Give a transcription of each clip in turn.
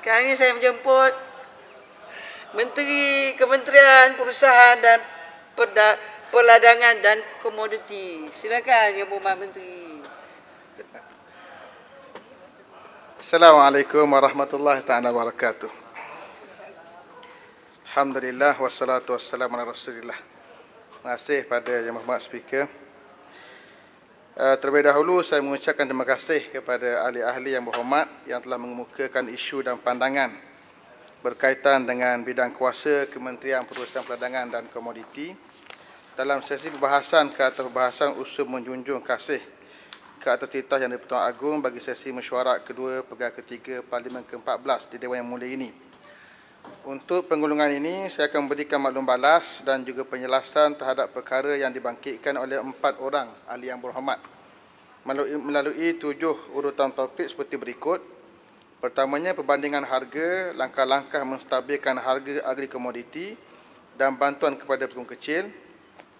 Sekarang ni saya menjemput Menteri Kementerian Perusahaan dan Perda Perladangan dan Komoditi. Silakan Yang Berhormat Menteri. Assalamualaikum warahmatullahi taala wabarakatuh. Alhamdulillah wassalatu wassalamu ala Rasulillah. Terima kasih pada Yang Berhormat Speaker. Eh, terlebih dahulu saya mengucapkan terima kasih kepada ahli-ahli yang berhormat yang telah mengemukakan isu dan pandangan berkaitan dengan bidang kuasa Kementerian Perusahaan Perdagangan dan Komoditi dalam sesi perbahasan ke atas perbahasan usul menjunjung kasih ke atas titah yang di-Pertuan Agung bagi sesi mesyuarat kedua pegawai ketiga Parlimen ke-14 di Dewan yang mulia ini. Untuk penggulungan ini, saya akan memberikan maklum balas dan juga penjelasan terhadap perkara yang dibangkitkan oleh empat orang ahli yang berhormat melalui, melalui tujuh urutan topik seperti berikut. Pertamanya, perbandingan harga, langkah-langkah menstabilkan harga agri komoditi dan bantuan kepada pekong kecil.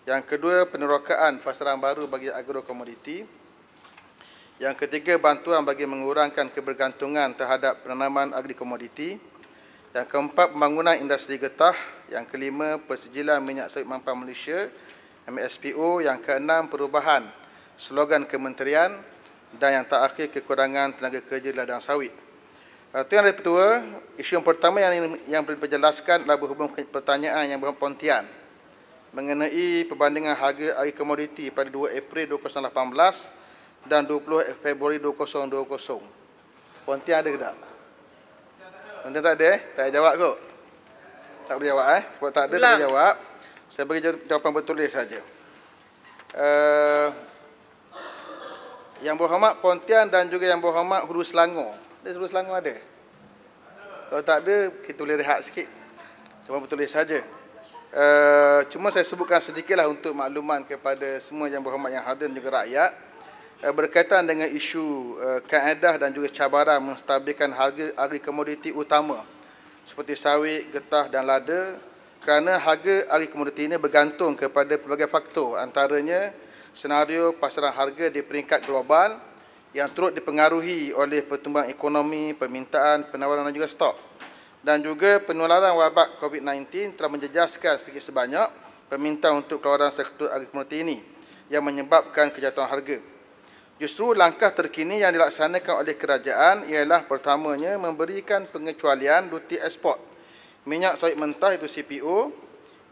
Yang kedua, penerokaan pasaran baru bagi agro komoditi. Yang ketiga, bantuan bagi mengurangkan kebergantungan terhadap penanaman agri komoditi. Yang keempat, pembangunan industri getah. Yang kelima, persijilan minyak sawit mampang Malaysia, MSPO. Yang keenam, perubahan slogan kementerian. Dan yang terakhir, kekurangan tenaga kerja di ladang sawit. Itu ah, yang ada Isu yang pertama yang yang perlu dijelaskan adalah berhubung pertanyaan yang berhubung pontian mengenai perbandingan harga air komoditi pada 2 April 2018 dan 20 Februari 2020. Pontian ada ke tak? Nanti tak ada eh? Tak ada jawab kot. Tak boleh jawab eh? Sebab tak ada, Ulang. tak boleh jawab. Saya bagi jawapan bertulis saja. Uh, yang berhormat Pontian dan juga yang berhormat Hulu Selangor. Ada Hulu Selangor ada? Kalau tak ada, kita boleh rehat sikit. Cuma bertulis saja. Uh, cuma saya sebutkan sedikitlah untuk makluman kepada semua yang berhormat yang hadir dan juga rakyat. Eh, berkaitan dengan isu eh, kaedah dan juga cabaran menstabilkan harga agri komoditi utama seperti sawit, getah dan lada kerana harga agri komoditi ini bergantung kepada pelbagai faktor antaranya senario pasaran harga di peringkat global yang turut dipengaruhi oleh pertumbuhan ekonomi, permintaan, penawaran dan juga stok dan juga penularan wabak COVID-19 telah menjejaskan sedikit sebanyak permintaan untuk keluaran sektor agri komoditi ini yang menyebabkan kejatuhan harga. Justru langkah terkini yang dilaksanakan oleh kerajaan ialah pertamanya memberikan pengecualian duti ekspor minyak sawit mentah itu CPO,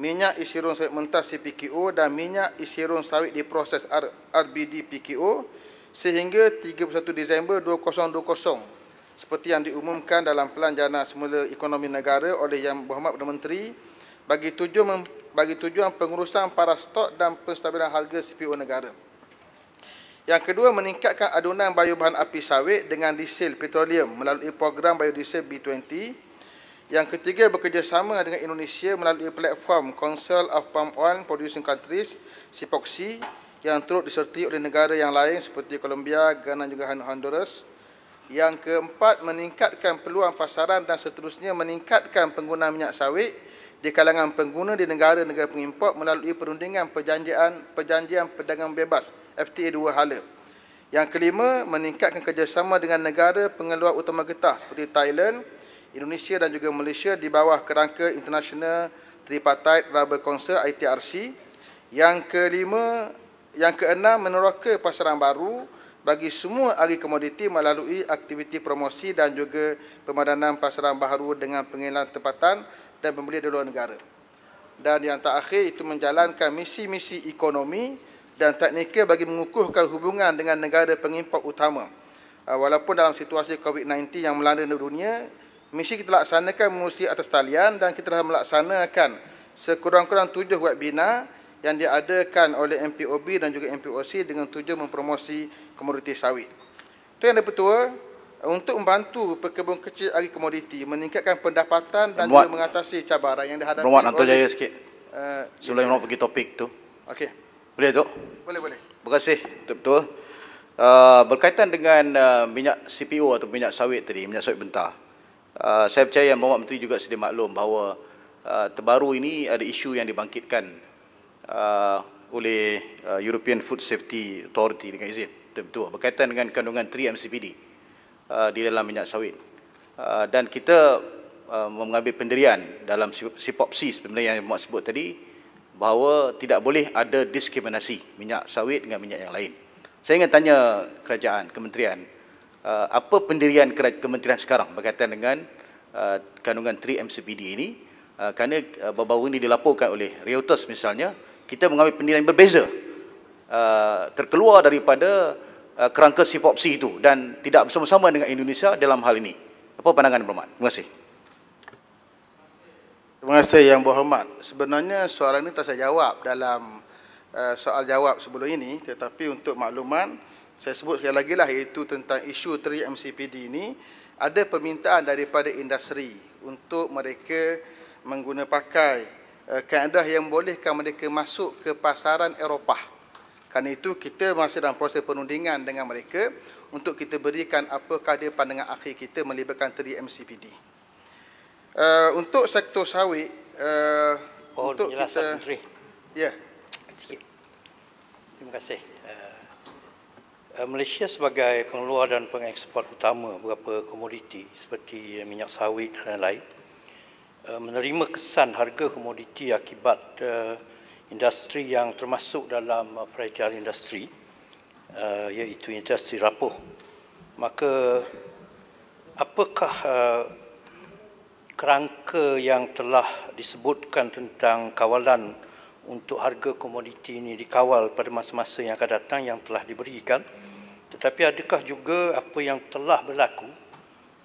minyak isirun sawit mentah CPKO dan minyak isirun sawit diproses RBD PKO sehingga 31 Disember 2020 seperti yang diumumkan dalam pelan jana semula ekonomi negara oleh Yang Berhormat Perdana Menteri bagi tujuan bagi tujuan pengurusan para stok dan penstabilan harga CPO negara. Yang kedua meningkatkan adunan bahan api sawit dengan diesel petroleum melalui program biodiesel B20. Yang ketiga bekerjasama dengan Indonesia melalui platform Council of Palm Oil Producing Countries (CIPOCSI) yang turut disertai oleh negara yang lain seperti Colombia, Ghana juga Honduras. Yang keempat meningkatkan peluang pasaran dan seterusnya meningkatkan penggunaan minyak sawit di kalangan pengguna di negara-negara pengimport melalui perundingan perjanjian perjanjian perdagangan bebas FTA dua hala. Yang kelima, meningkatkan kerjasama dengan negara pengeluar utama getah seperti Thailand, Indonesia dan juga Malaysia di bawah kerangka International Tripartite Rubber Council ITRC. Yang kelima, yang keenam meneroka pasaran baru bagi semua agri komoditi melalui aktiviti promosi dan juga pemadanan pasaran baru dengan pengenalan tempatan dan pembelian pemulihan luar negara. Dan yang terakhir itu menjalankan misi-misi ekonomi dan teknikal bagi mengukuhkan hubungan dengan negara pengimport utama. Ah, walaupun dalam situasi COVID-19 yang melanda dunia, misi kita laksanakan mengurusi atas talian dan kita telah melaksanakan sekurang-kurang tujuh webinar yang diadakan oleh MPOB dan juga MPOC dengan tujuh mempromosi komoditi sawit. Itu yang dipertua, untuk membantu pekebun kecil agri komoditi meningkatkan pendapatan dan juga mengatasi cabaran yang dihadapi. Rumah Nanto Jaya sikit. Uh, Sebelum yeah. pergi topik tu. Okey. Boleh tu? Boleh, boleh. Terima kasih, Tuk Betul. Uh, eh, berkaitan dengan uh, minyak CPO atau minyak sawit tadi, minyak sawit bentar. Uh, saya percaya yang Bapak Menteri juga sedia maklum bahawa uh, terbaru ini ada isu yang dibangkitkan uh, oleh uh, European Food Safety Authority dengan izin. Betul. Berkaitan dengan kandungan 3MCPD. mcpd Uh, di dalam minyak sawit. Uh, dan kita uh, mengambil pendirian dalam sipopsis sebenarnya yang Mak sebut tadi bahawa tidak boleh ada diskriminasi minyak sawit dengan minyak yang lain. Saya ingin tanya kerajaan, kementerian, apa pendirian kementerian sekarang berkaitan dengan kandungan 3MCPD ini? kerana uh, baru-baru ini dilaporkan oleh Reuters misalnya, kita mengambil pendirian berbeza. terkeluar daripada Uh, kerangka sipopsi itu dan tidak bersama-sama dengan Indonesia dalam hal ini. Apa pandangan Berhormat? Terima kasih. Terima kasih Yang Berhormat. Sebenarnya soalan ini tak saya jawab dalam uh, soal jawab sebelum ini tetapi untuk makluman saya sebut sekali lagi lah iaitu tentang isu 3MCPD ini ada permintaan daripada industri untuk mereka menggunakan pakai uh, kaedah yang bolehkan mereka masuk ke pasaran Eropah. Kerana itu kita masih dalam proses perundingan dengan mereka untuk kita berikan apa kadar pandangan akhir kita melibatkan 3 MCPD. Uh, eh, untuk sektor sawit, uh, oh, untuk lah, kita... Ya. Yeah. Terima kasih. Eh, Malaysia sebagai pengeluar dan pengekspor utama beberapa komoditi seperti minyak sawit dan lain-lain menerima kesan harga komoditi akibat uh, industri yang termasuk dalam fragile uh, industri uh, iaitu industri rapuh maka apakah uh, kerangka yang telah disebutkan tentang kawalan untuk harga komoditi ini dikawal pada masa-masa yang akan datang yang telah diberikan tetapi adakah juga apa yang telah berlaku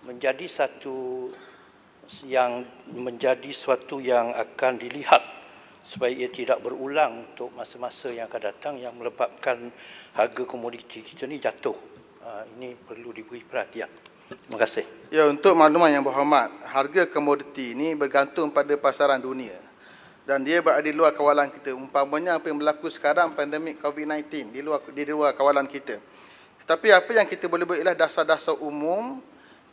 menjadi satu yang menjadi suatu yang akan dilihat supaya ia tidak berulang untuk masa-masa yang akan datang yang melebabkan harga komoditi kita ni jatuh. Ha, ini perlu diberi perhatian. Terima kasih. Ya, untuk makluman yang berhormat, harga komoditi ini bergantung pada pasaran dunia dan dia berada di luar kawalan kita. Umpamanya apa yang berlaku sekarang pandemik COVID-19 di luar di luar kawalan kita. Tetapi apa yang kita boleh buat ialah dasar-dasar umum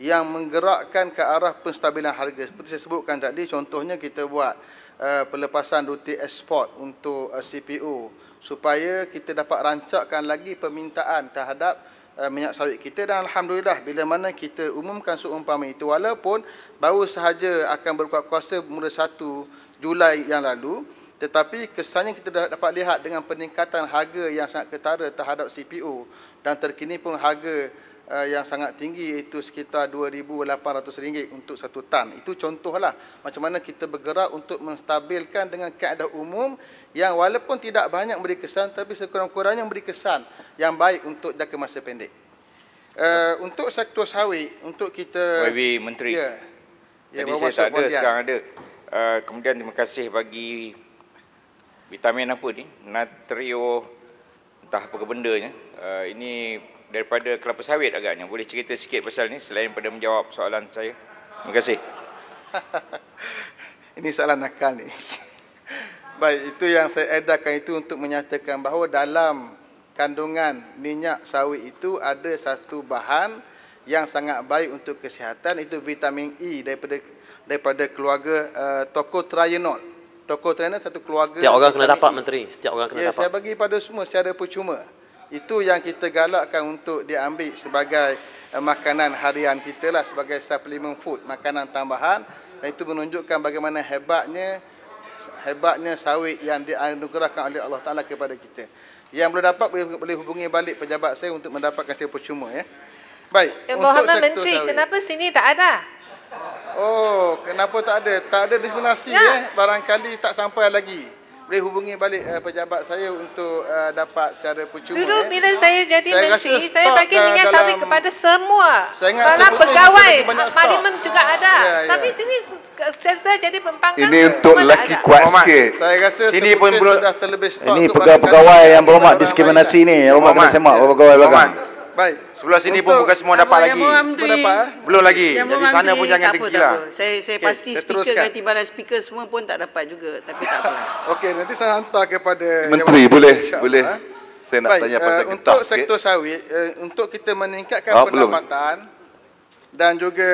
yang menggerakkan ke arah penstabilan harga. Seperti saya sebutkan tadi, contohnya kita buat Eh, pelepasan duty export untuk uh, eh, CPU supaya kita dapat rancakkan lagi permintaan terhadap uh, minyak sawit kita dan Alhamdulillah bila mana kita umumkan seumpama itu walaupun baru sahaja akan berkuat kuasa mula 1 Julai yang lalu tetapi kesannya kita dapat lihat dengan peningkatan harga yang sangat ketara terhadap CPO dan terkini pun harga Eh, yang sangat tinggi iaitu sekitar RM2,800 untuk satu tan. Itu contohlah macam mana kita bergerak untuk menstabilkan dengan keadaan umum yang walaupun tidak banyak beri kesan tapi sekurang-kurangnya beri kesan yang baik untuk jangka masa pendek. Uh, untuk sektor sawit, untuk kita... YB Menteri, ya, ya, tadi saya tak ada, pontian. sekarang ada. Uh, kemudian terima kasih bagi vitamin apa ni? Natrio, entah apa ke Uh, ini daripada kelapa sawit agaknya. Boleh cerita sikit pasal ni selain daripada menjawab soalan saya? Terima kasih. Ini soalan nakal ni. Baik, itu yang saya edarkan itu untuk menyatakan bahawa dalam kandungan minyak sawit itu ada satu bahan yang sangat baik untuk kesihatan itu vitamin E daripada daripada keluarga uh, tocotrienol. Tocotrienol satu keluarga. Setiap orang kena e. dapat e. menteri, setiap orang kena ya, dapat. Ya, saya bagi pada semua secara percuma. Itu yang kita galakkan untuk diambil sebagai eh, makanan harian kita lah sebagai supplement food, makanan tambahan. Dan itu menunjukkan bagaimana hebatnya hebatnya sawit yang dianugerahkan oleh Allah Taala kepada kita. Yang belum dapat boleh, boleh hubungi balik pejabat saya untuk mendapatkan saya percuma ya. Baik. Eh, Muhammad Menteri, sawit. kenapa sini tak ada? Oh, kenapa tak ada? Tak ada diskriminasi ya. eh. Barangkali tak sampai lagi boleh hubungi balik uh, pejabat saya untuk uh, dapat secara percuma. Dulu eh. bila saya jadi saya menteri, saya bagi minyak sawit kepada semua. Saya para pegawai, parlimen juga ada. Yeah, ya. Tapi sini saya jadi pembangkang. Ini untuk lelaki kuat sikit. Saya rasa sini pun sudah terlebih stok. Ini pegawai-pegawai yang berhormat diskriminasi ni. Hormat kena semak pegawai-pegawai. Baik. Sebelah sini Untuk pun bukan semua dapat lagi. Semua dapat. Eh? Belum lagi. Jadi sana pun jangan tergila. Lah. Saya saya okay, pasti saya speaker teruskan. ganti balas speaker semua pun tak dapat juga. Tapi tak apa. Okey, nanti saya hantar kepada Menteri boleh. Syarikat, boleh. Ha? Saya nak Baik, tanya eh, pasal uh, untuk sektor sikit. sawit, uh, untuk kita meningkatkan oh, pendapatan dan juga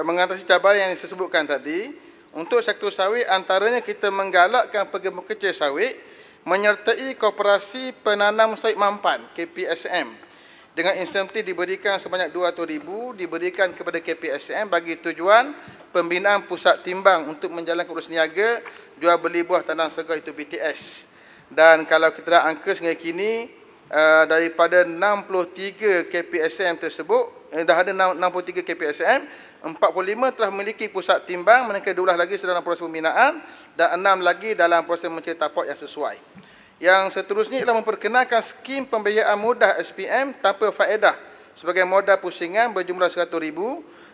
mengatasi cabaran yang disebutkan tadi, untuk sektor sawit antaranya kita menggalakkan pegemuk kecil sawit menyertai koperasi penanam sawit mampan KPSM dengan insentif diberikan sebanyak 200,000 diberikan kepada KPSM bagi tujuan pembinaan pusat timbang untuk menjalankan urus niaga jual beli buah tanam segar itu BTS. Dan kalau kita dah angka sehingga kini eh, daripada 63 KPSM tersebut eh, dah ada 63 KPSM 45 telah memiliki pusat timbang mereka dua lagi sedang dalam proses pembinaan dan enam lagi dalam proses mencetak tapak yang sesuai. Yang seterusnya ialah memperkenalkan skim pembiayaan mudah SPM tanpa faedah sebagai modal pusingan berjumlah RM100,000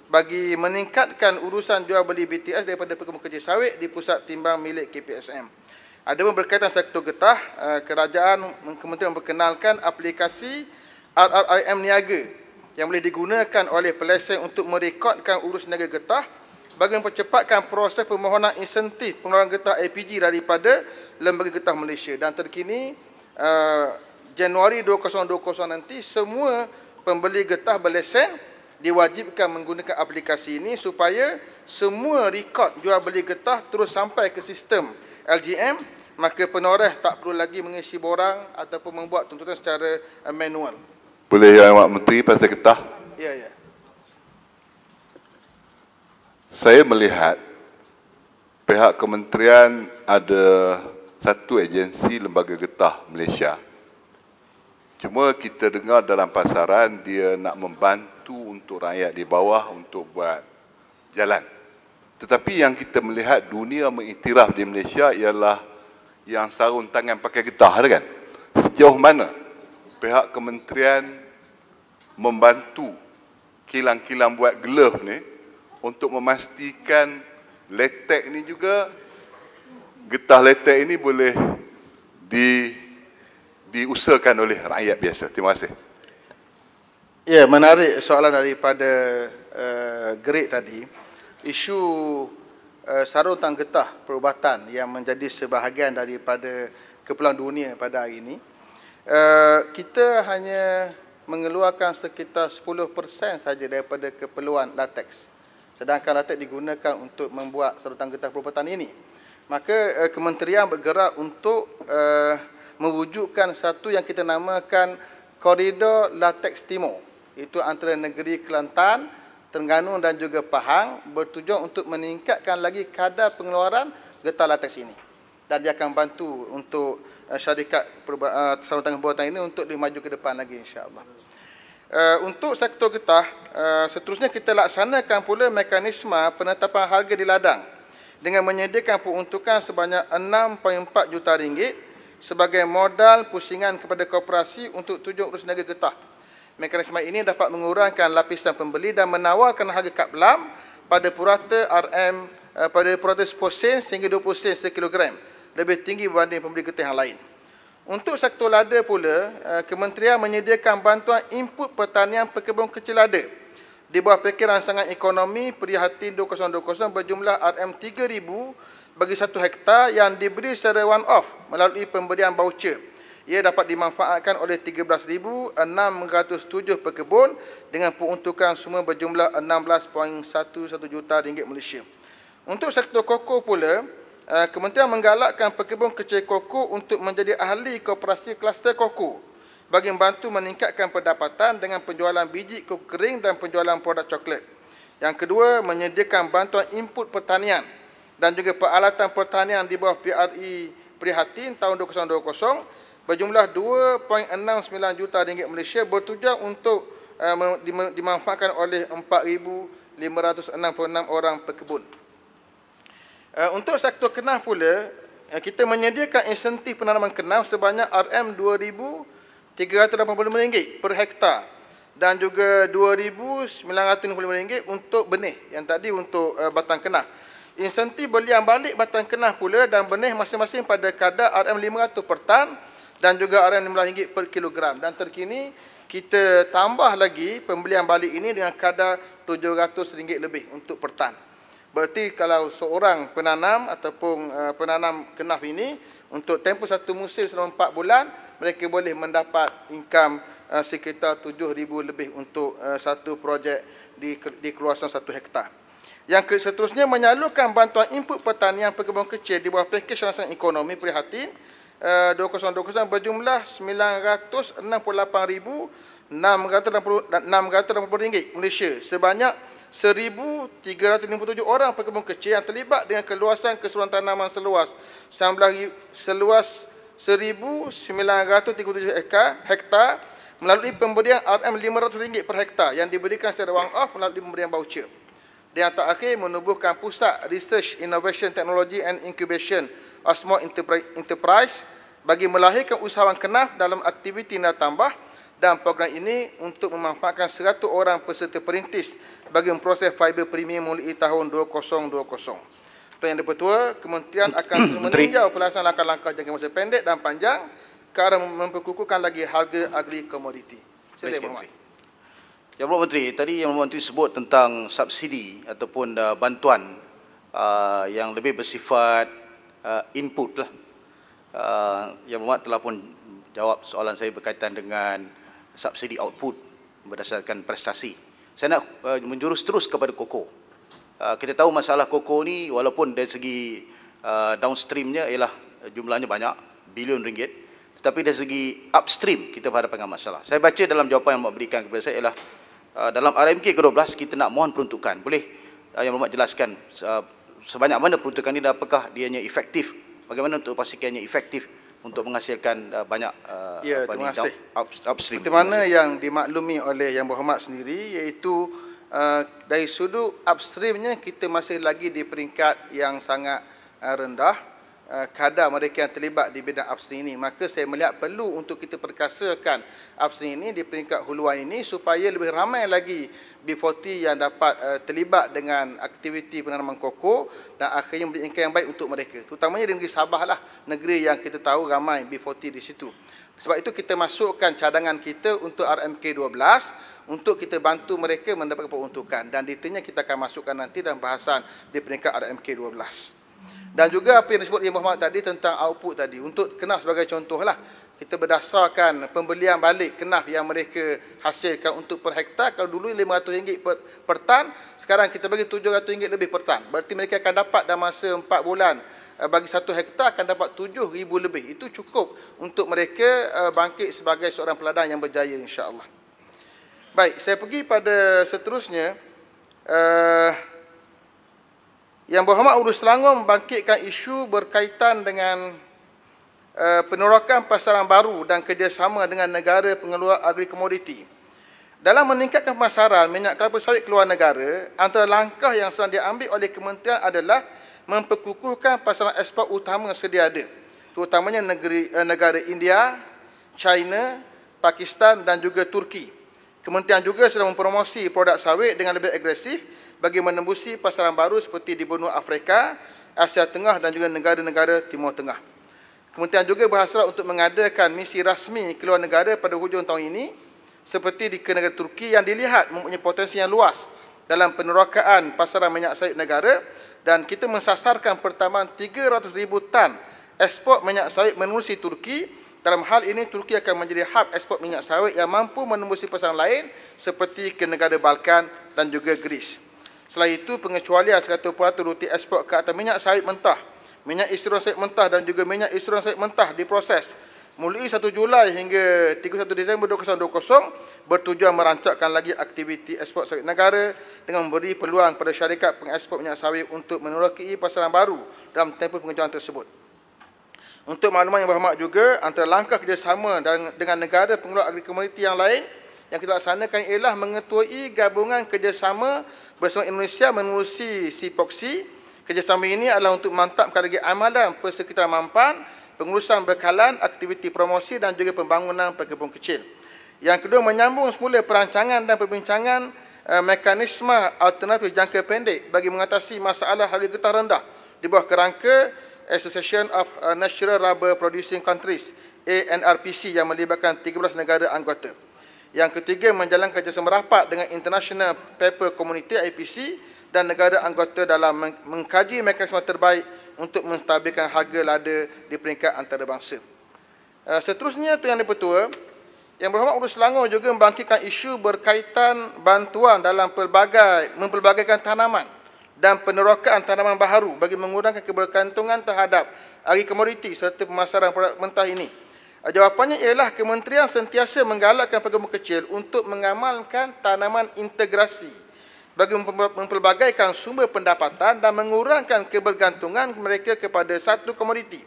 bagi meningkatkan urusan jual beli BTS daripada pekerja kerja sawit di pusat timbang milik KPSM. Ada pun berkaitan sektor getah, eh, kerajaan kemudian memperkenalkan aplikasi RRIM Niaga yang boleh digunakan oleh pelesen untuk merekodkan urus negara getah bagi mempercepatkan proses permohonan insentif pengeluaran getah LPG daripada Lembaga Getah Malaysia dan terkini uh, Januari 2020 nanti semua pembeli getah berlesen diwajibkan menggunakan aplikasi ini supaya semua rekod jual beli getah terus sampai ke sistem LGM maka penoreh tak perlu lagi mengisi borang ataupun membuat tuntutan secara eh, manual. Boleh ya Pak Menteri pasal getah? Ya ya saya melihat pihak kementerian ada satu agensi lembaga getah Malaysia. Cuma kita dengar dalam pasaran dia nak membantu untuk rakyat di bawah untuk buat jalan. Tetapi yang kita melihat dunia mengiktiraf di Malaysia ialah yang sarung tangan pakai getah ada kan? Sejauh mana pihak kementerian membantu kilang-kilang buat glove ni untuk memastikan letek ini juga getah letek ini boleh di diusahakan oleh rakyat biasa. Terima kasih. Ya, menarik soalan daripada uh, eh, Greg tadi. Isu uh, eh, tang getah perubatan yang menjadi sebahagian daripada kepulauan dunia pada hari ini. Uh, kita hanya mengeluarkan sekitar 10% saja daripada keperluan latex sedangkan latex digunakan untuk membuat serutan getah perubatan ini maka uh, kementerian bergerak untuk uh, mewujudkan satu yang kita namakan koridor latex timur itu antara negeri Kelantan, Terengganu dan juga Pahang bertujuan untuk meningkatkan lagi kadar pengeluaran getah latex ini dan dia akan bantu untuk uh, syarikat perubatan uh, perubatan ini untuk lebih maju ke depan lagi insya-Allah. Eh, untuk sektor getah, eh, seterusnya kita laksanakan pula mekanisme penetapan harga di ladang dengan menyediakan peruntukan sebanyak 6.4 juta ringgit sebagai modal pusingan kepada koperasi untuk tujuh urus negara getah. Mekanisme ini dapat mengurangkan lapisan pembeli dan menawarkan harga kad belam pada purata RM eh, pada purata 10 sen sehingga 20 sen sekilogram lebih tinggi berbanding pembeli getah yang lain. Untuk sektor lada pula, eh, kementerian menyediakan bantuan input pertanian pekebun kecil lada di bawah pikiran sangat ekonomi Prihatin 2020 berjumlah RM3,000 bagi satu hektar yang diberi secara one-off melalui pemberian baucer. Ia dapat dimanfaatkan oleh 13,607 pekebun dengan peruntukan semua berjumlah 16.11 juta ringgit Malaysia. Untuk sektor koko pula, Eh, kementerian menggalakkan pekebun kecil koko untuk menjadi ahli koperasi kluster koko bagi membantu meningkatkan pendapatan dengan penjualan biji koko kering dan penjualan produk coklat. Yang kedua, menyediakan bantuan input pertanian dan juga peralatan pertanian di bawah PRI Prihatin tahun 2020 berjumlah 2.69 juta ringgit Malaysia bertujuan untuk uh, dimanfaatkan oleh 4,566 orang pekebun. Eh, untuk sektor kenal pula, eh, kita menyediakan insentif penanaman kenal sebanyak RM2,000 RM385 per hektar dan juga RM2,965 untuk benih yang tadi untuk eh, batang kenah. Insentif belian balik batang kenah pula dan benih masing-masing pada kadar RM500 per tan dan juga RM500 per kilogram. Dan terkini kita tambah lagi pembelian balik ini dengan kadar RM700 lebih untuk per tan. Berarti kalau seorang penanam ataupun uh, penanam kenaf ini untuk tempoh satu musim selama empat bulan mereka boleh mendapat income uh, sekitar ribu lebih untuk uh, satu projek di di keluasan satu hektar. Yang seterusnya menyalurkan bantuan input pertanian pekebun kecil di bawah pakej rasa ekonomi prihatin uh, 2020 berjumlah enam puluh ringgit Malaysia sebanyak 1,357 orang pekebun kecil yang terlibat dengan keluasan keseluruhan tanaman seluas seluas 1,937 hektar, melalui pemberian RM500 per hektar yang diberikan secara wang off melalui pemberian baucer. Dan yang terakhir menubuhkan pusat Research Innovation Technology and Incubation Osmo Enterprise bagi melahirkan usahawan kenaf dalam aktiviti nilai tambah dan program ini untuk memanfaatkan 100 orang peserta perintis bagi memproses fiber premium mulai tahun 2020. Tuan Yang Dipertua, Kementerian akan meninjau pelaksanaan langkah-langkah jangka masa pendek dan panjang kerana memperkukuhkan lagi harga agri komoditi. Silakan Puan Menteri. Ya, Menteri, tadi Yang Puan Menteri sebut tentang subsidi ataupun uh, bantuan uh, yang lebih bersifat uh, input lah. Uh, yang Puan telah pun jawab soalan saya berkaitan dengan subsidi output berdasarkan prestasi. Saya nak uh, menjurus terus kepada koko. Uh, kita tahu masalah koko ni walaupun dari segi uh, downstreamnya ialah jumlahnya banyak, bilion ringgit. Tetapi dari segi upstream kita berhadapan dengan masalah. Saya baca dalam jawapan yang berikan kepada saya ialah uh, dalam RMK ke-12 kita nak mohon peruntukan. Boleh uh, yang berhormat jelaskan uh, sebanyak mana peruntukan ini dan apakah dianya efektif. Bagaimana untuk pastikannya efektif untuk menghasilkan uh, banyak uh, ya, apa terima kasih. Down, up, upstream. Seperti mana yang dimaklumi oleh Yang Berhormat sendiri iaitu uh, dari sudut upstreamnya kita masih lagi di peringkat yang sangat uh, rendah Uh, kadar mereka yang terlibat di bidang absen ini. Maka saya melihat perlu untuk kita perkasakan absen ini di peringkat huluan ini supaya lebih ramai lagi B40 yang dapat uh, terlibat dengan aktiviti penanaman koko dan akhirnya memberi ingkai yang baik untuk mereka. Terutamanya di negeri Sabah lah, negeri yang kita tahu ramai B40 di situ. Sebab itu kita masukkan cadangan kita untuk RMK12 untuk kita bantu mereka mendapatkan peruntukan dan detailnya kita akan masukkan nanti dalam bahasan di peringkat RMK12. Dan juga apa yang disebut Imam Muhammad tadi tentang output tadi. Untuk kenaf sebagai contoh lah Kita berdasarkan pembelian balik kenaf yang mereka hasilkan untuk per hektar. Kalau dulu RM500 per, per tan, sekarang kita bagi RM700 lebih per tan. Berarti mereka akan dapat dalam masa 4 bulan eh, bagi 1 hektar akan dapat RM7,000 lebih. Itu cukup untuk mereka eh, bangkit sebagai seorang peladang yang berjaya insyaAllah. Baik, saya pergi pada seterusnya. Uh, yang berhormat Ulu Selangor membangkitkan isu berkaitan dengan uh, penerokan pasaran baru dan kerjasama dengan negara pengeluar agri komoditi. Dalam meningkatkan pasaran minyak kelapa sawit keluar negara, antara langkah yang sedang diambil oleh kementerian adalah memperkukuhkan pasaran ekspor utama sedia ada, terutamanya negeri, uh, negara India, China, Pakistan dan juga Turki. Kementerian juga sedang mempromosi produk sawit dengan lebih agresif bagi menembusi pasaran baru seperti di benua Afrika, Asia Tengah dan juga negara-negara Timur Tengah. Kementerian juga berhasrat untuk mengadakan misi rasmi keluar negara pada hujung tahun ini seperti di negara Turki yang dilihat mempunyai potensi yang luas dalam penerokaan pasaran minyak sawit negara dan kita mensasarkan pertambahan 300,000 tan ekspor minyak sawit menerusi Turki dalam hal ini, Turki akan menjadi hub ekspor minyak sawit yang mampu menembusi pasaran lain seperti ke negara Balkan dan juga Greece. Selain itu, pengecualian 100% roti ekspor ke atas minyak sawit mentah, minyak isteron sawit mentah dan juga minyak isteron sawit mentah diproses mulai 1 Julai hingga 31 Disember 2020 bertujuan merancakkan lagi aktiviti ekspor sawit negara dengan memberi peluang kepada syarikat pengekspor minyak sawit untuk menerokai pasaran baru dalam tempoh pengecualian tersebut. Untuk makluman yang berhormat juga, antara langkah kerjasama dengan negara pengeluar agrikomuniti yang lain yang kita laksanakan ialah mengetuai gabungan kerjasama bersama Indonesia mengurusi SIPOKSI. Kerjasama ini adalah untuk mantapkan lagi amalan persekitaran mampan, pengurusan bekalan, aktiviti promosi dan juga pembangunan perkebun kecil. Yang kedua, menyambung semula perancangan dan perbincangan eh, mekanisme alternatif jangka pendek bagi mengatasi masalah harga getah rendah di bawah kerangka Association of eh, Natural Rubber Producing Countries, ANRPC yang melibatkan 13 negara anggota. Yang ketiga menjalankan kerjasama rapat dengan International Paper Community IPC dan negara anggota dalam mengkaji mekanisme terbaik untuk menstabilkan harga lada di peringkat antarabangsa. Eh, seterusnya Tuan Yang Dipertua, Yang Berhormat Urus Selangor juga membangkitkan isu berkaitan bantuan dalam pelbagai mempelbagaikan tanaman dan penerokaan tanaman baharu bagi mengurangkan kebergantungan terhadap agri komoditi serta pemasaran produk mentah ini. Ah, jawapannya ialah kementerian sentiasa menggalakkan pegawai kecil untuk mengamalkan tanaman integrasi bagi mempelbagaikan sumber pendapatan dan mengurangkan kebergantungan mereka kepada satu komoditi.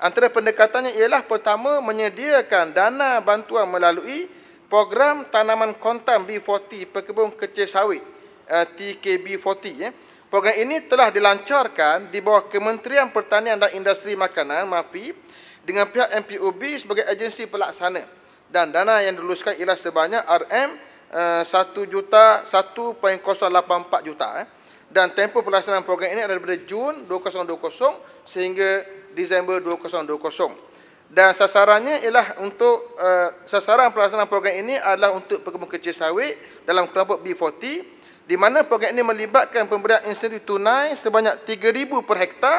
Antara pendekatannya ialah pertama menyediakan dana bantuan melalui program tanaman kontan B40 Perkebun Kecil Sawit eh, TKB40. Ya. Program ini telah dilancarkan di bawah Kementerian Pertanian dan Industri Makanan MAFIP dengan pihak MPOB sebagai agensi pelaksana dan dana yang diluluskan ialah sebanyak RM1 eh, juta 1.084 juta eh. dan tempoh pelaksanaan program ini adalah daripada Jun 2020 sehingga Disember 2020 dan sasarannya ialah untuk uh, sasaran pelaksanaan program ini adalah untuk pekebun kecil sawit dalam kelompok B40 di mana program ini melibatkan pemberian insentif tunai sebanyak 3000 per hektar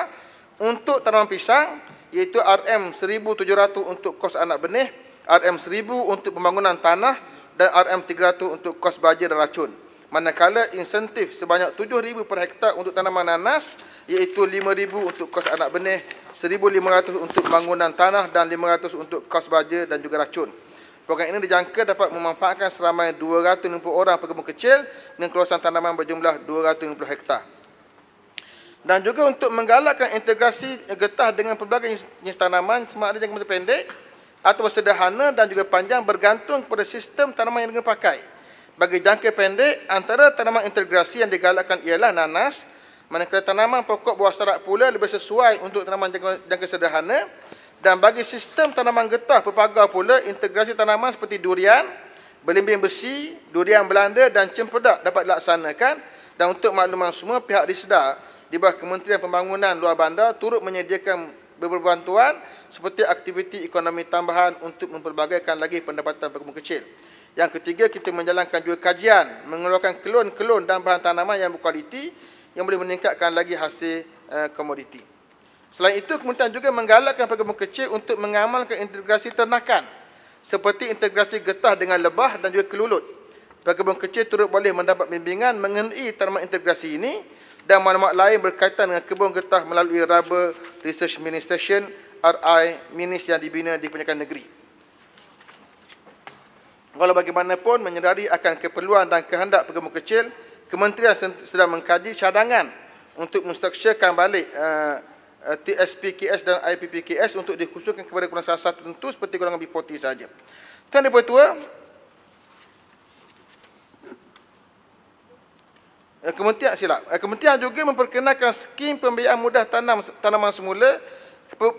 untuk tanaman pisang iaitu RM1,700 untuk kos anak benih, RM1,000 untuk pembangunan tanah dan RM300 untuk kos baja dan racun. Manakala insentif sebanyak RM7,000 per hektar untuk tanaman nanas iaitu RM5,000 untuk kos anak benih, RM1,500 untuk pembangunan tanah dan RM500 untuk kos baja dan juga racun. Program ini dijangka dapat memanfaatkan seramai 250 orang pekebun kecil dengan keluasan tanaman berjumlah 250 hektar dan juga untuk menggalakkan integrasi getah dengan pelbagai jenis tanaman sama ada jangka masa pendek atau sederhana dan juga panjang bergantung kepada sistem tanaman yang digunakan. Bagi jangka pendek, antara tanaman integrasi yang digalakkan ialah nanas, manakala tanaman pokok buah serak pula lebih sesuai untuk tanaman jangka, jangka sederhana. Dan bagi sistem tanaman getah pepagau pula, integrasi tanaman seperti durian, belimbing besi, durian belanda dan cempedak dapat dilaksanakan. Dan untuk makluman semua, pihak risda di bawah Kementerian Pembangunan Luar Bandar turut menyediakan beberapa bantuan seperti aktiviti ekonomi tambahan untuk memperbagaikan lagi pendapatan pekerja kecil. Yang ketiga, kita menjalankan juga kajian mengeluarkan klon-klon dan bahan tanaman yang berkualiti yang boleh meningkatkan lagi hasil eh, komoditi. Selain itu, Kementerian juga menggalakkan pekerja kecil untuk mengamalkan integrasi ternakan seperti integrasi getah dengan lebah dan juga kelulut. Pekebun kecil turut boleh mendapat bimbingan mengenai terma integrasi ini dan maklumat lain berkaitan dengan kebun getah melalui Rubber Research Mini Station RI Minis yang dibina di penyakan negeri. Walau bagaimanapun menyedari akan keperluan dan kehendak pegemuk kecil, Kementerian sedang mengkaji cadangan untuk menstrukturkan balik uh, eh, eh, TSPKS dan IPPKS untuk dikhususkan kepada golongan sasar tertentu seperti kurang B40 saja. Tuan Dipertua, Eh, kementerian silap. Eh, kementerian juga memperkenalkan skim pembiayaan mudah tanam tanaman semula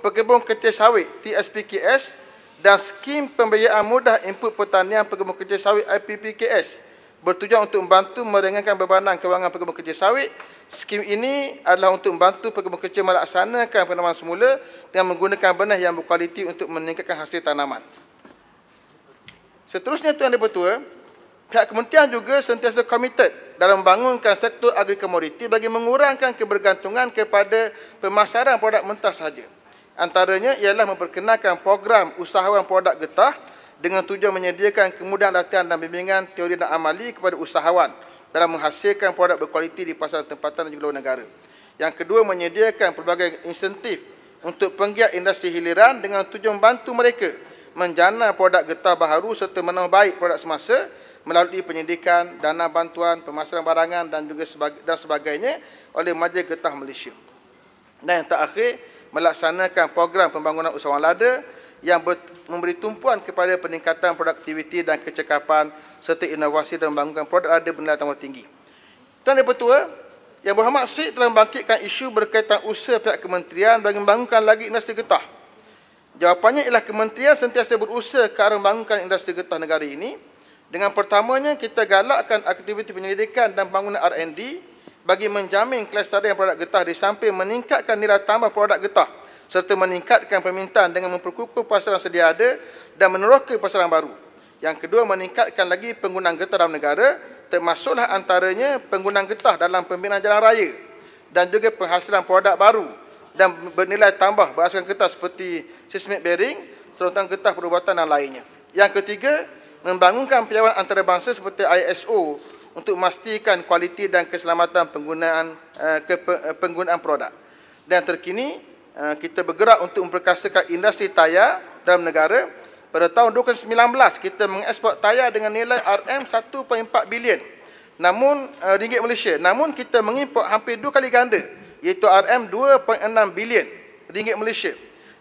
pekebun kecil sawit TSPKS dan skim pembiayaan mudah input pertanian pekebun kecil sawit IPPKS bertujuan untuk membantu meringankan bebanan kewangan pekebun kecil sawit. Skim ini adalah untuk membantu pekebun kecil melaksanakan penanaman semula dengan menggunakan benih yang berkualiti untuk meningkatkan hasil tanaman. Seterusnya Tuan dan Dipertua, Pihak kementerian juga sentiasa komited dalam membangunkan sektor agrikomoditi bagi mengurangkan kebergantungan kepada pemasaran produk mentah sahaja. Antaranya ialah memperkenalkan program usahawan produk getah dengan tujuan menyediakan kemudahan latihan dan bimbingan teori dan amali kepada usahawan dalam menghasilkan produk berkualiti di pasaran tempatan dan juga luar negara. Yang kedua, menyediakan pelbagai insentif untuk penggiat industri hiliran dengan tujuan membantu mereka menjana produk getah baharu serta menambah baik produk semasa melalui penyidikan dana bantuan pemasaran barangan dan juga dan sebagainya oleh Majlis Getah Malaysia. Dan yang terakhir, melaksanakan program pembangunan usahawan lada yang ber, memberi tumpuan kepada peningkatan produktiviti dan kecekapan serta inovasi dalam membangunkan produk lada bernilai tambah tinggi. Tuan dan Pertua, Yang Berhormat Syed telah membangkitkan isu berkaitan usaha pihak kementerian bagi membangunkan lagi industri getah. Jawapannya ialah kementerian sentiasa berusaha ke arah membangunkan industri getah negara ini dengan pertamanya kita galakkan aktiviti penyelidikan dan pembangunan R&D bagi menjamin kelestarian produk getah di samping meningkatkan nilai tambah produk getah serta meningkatkan permintaan dengan memperkukuh pasaran sedia ada dan meneroka pasaran baru. Yang kedua meningkatkan lagi penggunaan getah dalam negara termasuklah antaranya penggunaan getah dalam pembinaan jalan raya dan juga penghasilan produk baru dan bernilai tambah berasaskan getah seperti seismic bearing, serutan getah perubatan dan lainnya. Yang ketiga, membangunkan pejabat antarabangsa seperti ISO untuk memastikan kualiti dan keselamatan penggunaan eh, eh, penggunaan produk. Dan terkini eh, kita bergerak untuk memperkasakan industri tayar dalam negara. Pada tahun 2019 kita mengeksport tayar dengan nilai RM 1.4 bilion. Namun ringgit Malaysia. Namun kita mengimport hampir dua kali ganda iaitu RM 2.6 bilion ringgit Malaysia.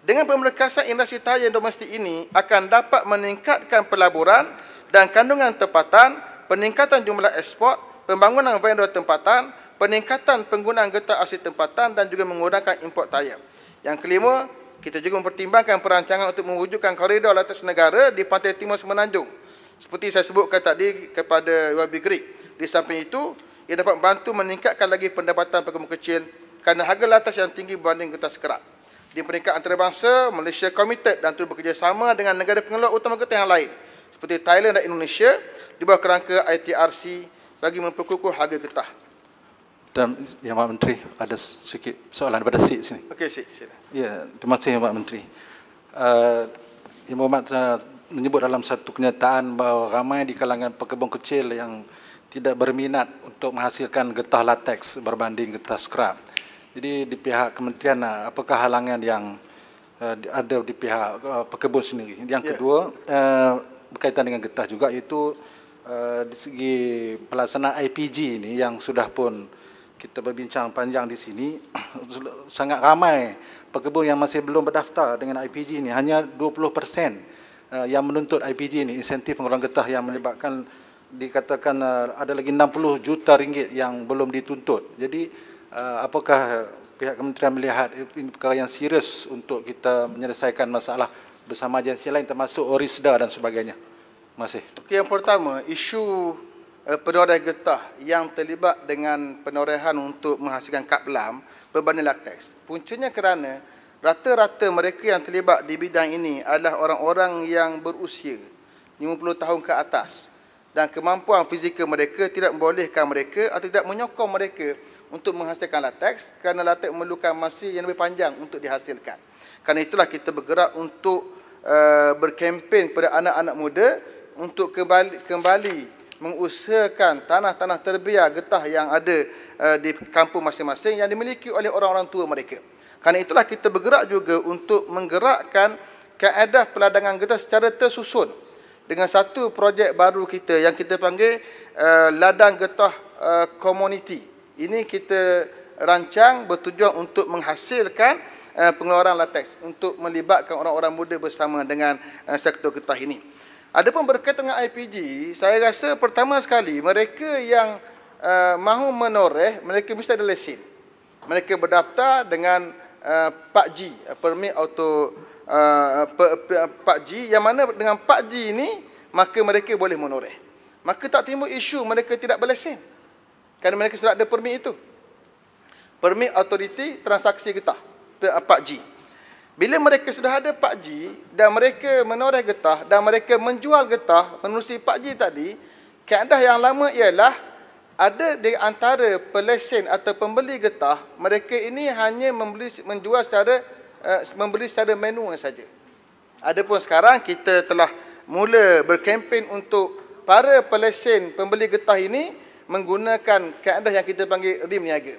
Dengan pemerkasaan industri tayar domestik ini akan dapat meningkatkan pelaburan dan kandungan tempatan, peningkatan jumlah ekspor, pembangunan vendor tempatan, peningkatan penggunaan getah asli tempatan dan juga mengurangkan import tayar. Yang kelima, kita juga mempertimbangkan perancangan untuk mewujudkan koridor latas negara di pantai timur Semenanjung. Seperti saya sebutkan tadi kepada UAB Greek. Di samping itu, ia dapat membantu meningkatkan lagi pendapatan pekerja kecil kerana harga latas yang tinggi berbanding getah sekerat di peringkat antarabangsa, Malaysia committed dan terus bekerjasama dengan negara pengelola utama kereta yang lain seperti Thailand dan Indonesia di bawah kerangka ITRC bagi memperkukuh harga getah. Dan Yang Mak Menteri, ada sedikit soalan daripada Sik sini. Okey, Sik. Ya, terima kasih Yang Mak Menteri. Uh, eh, Yang Mak uh, eh, menyebut dalam satu kenyataan bahawa ramai di kalangan pekebun kecil yang tidak berminat untuk menghasilkan getah latex berbanding getah skrap. Jadi di pihak kementerian ah, apakah halangan yang uh, ada di pihak uh, pekebun sendiri? Yang ya. kedua uh, berkaitan dengan getah juga itu uh, di segi pelaksanaan IPG ini yang sudah pun kita berbincang panjang di sini sangat ramai pekebun yang masih belum berdaftar dengan IPG ini hanya 20% yang menuntut IPG ini insentif pengurangan getah yang menyebabkan dikatakan ada lagi 60 juta ringgit yang belum dituntut. Jadi Eh, apakah pihak kementerian melihat ini perkara yang serius untuk kita menyelesaikan masalah bersama agensi lain termasuk ORISDA dan sebagainya? Masih. Okay, yang pertama, isu uh, eh, penoreh getah yang terlibat dengan penorehan untuk menghasilkan kap lam berbanding latex. Puncanya kerana rata-rata mereka yang terlibat di bidang ini adalah orang-orang yang berusia 50 tahun ke atas dan kemampuan fizikal mereka tidak membolehkan mereka atau tidak menyokong mereka untuk menghasilkan latex kerana latex memerlukan masa yang lebih panjang untuk dihasilkan. Karena itulah kita bergerak untuk uh, berkempen kepada anak-anak muda untuk kembali, kembali mengusahakan tanah-tanah terbiar getah yang ada uh, di kampung masing-masing yang dimiliki oleh orang-orang tua mereka. Karena itulah kita bergerak juga untuk menggerakkan kaedah peladangan getah secara tersusun dengan satu projek baru kita yang kita panggil uh, ladang getah uh, community. Ini kita rancang bertujuan untuk menghasilkan uh, pengeluaran latex untuk melibatkan orang-orang muda bersama dengan uh, sektor getah ini. Adapun berkaitan dengan IPG, saya rasa pertama sekali mereka yang uh, mahu menoreh, mereka mesti ada lesen. Mereka berdaftar dengan uh, 4G, permit auto uh, 4G yang mana dengan 4G ini maka mereka boleh menoreh. Maka tak timbul isu mereka tidak berlesen kerana mereka sudah ada permit itu. Permit authority transaksi getah, 4G. Ah, Bila mereka sudah ada 4G dan mereka menoreh getah dan mereka menjual getah menerusi 4G tadi, keadaan yang lama ialah ada di antara pelesen atau pembeli getah, mereka ini hanya membeli menjual secara eh, membeli secara manual saja. Adapun sekarang kita telah mula berkempen untuk para pelesen pembeli getah ini menggunakan kaedah yang kita panggil rim niaga.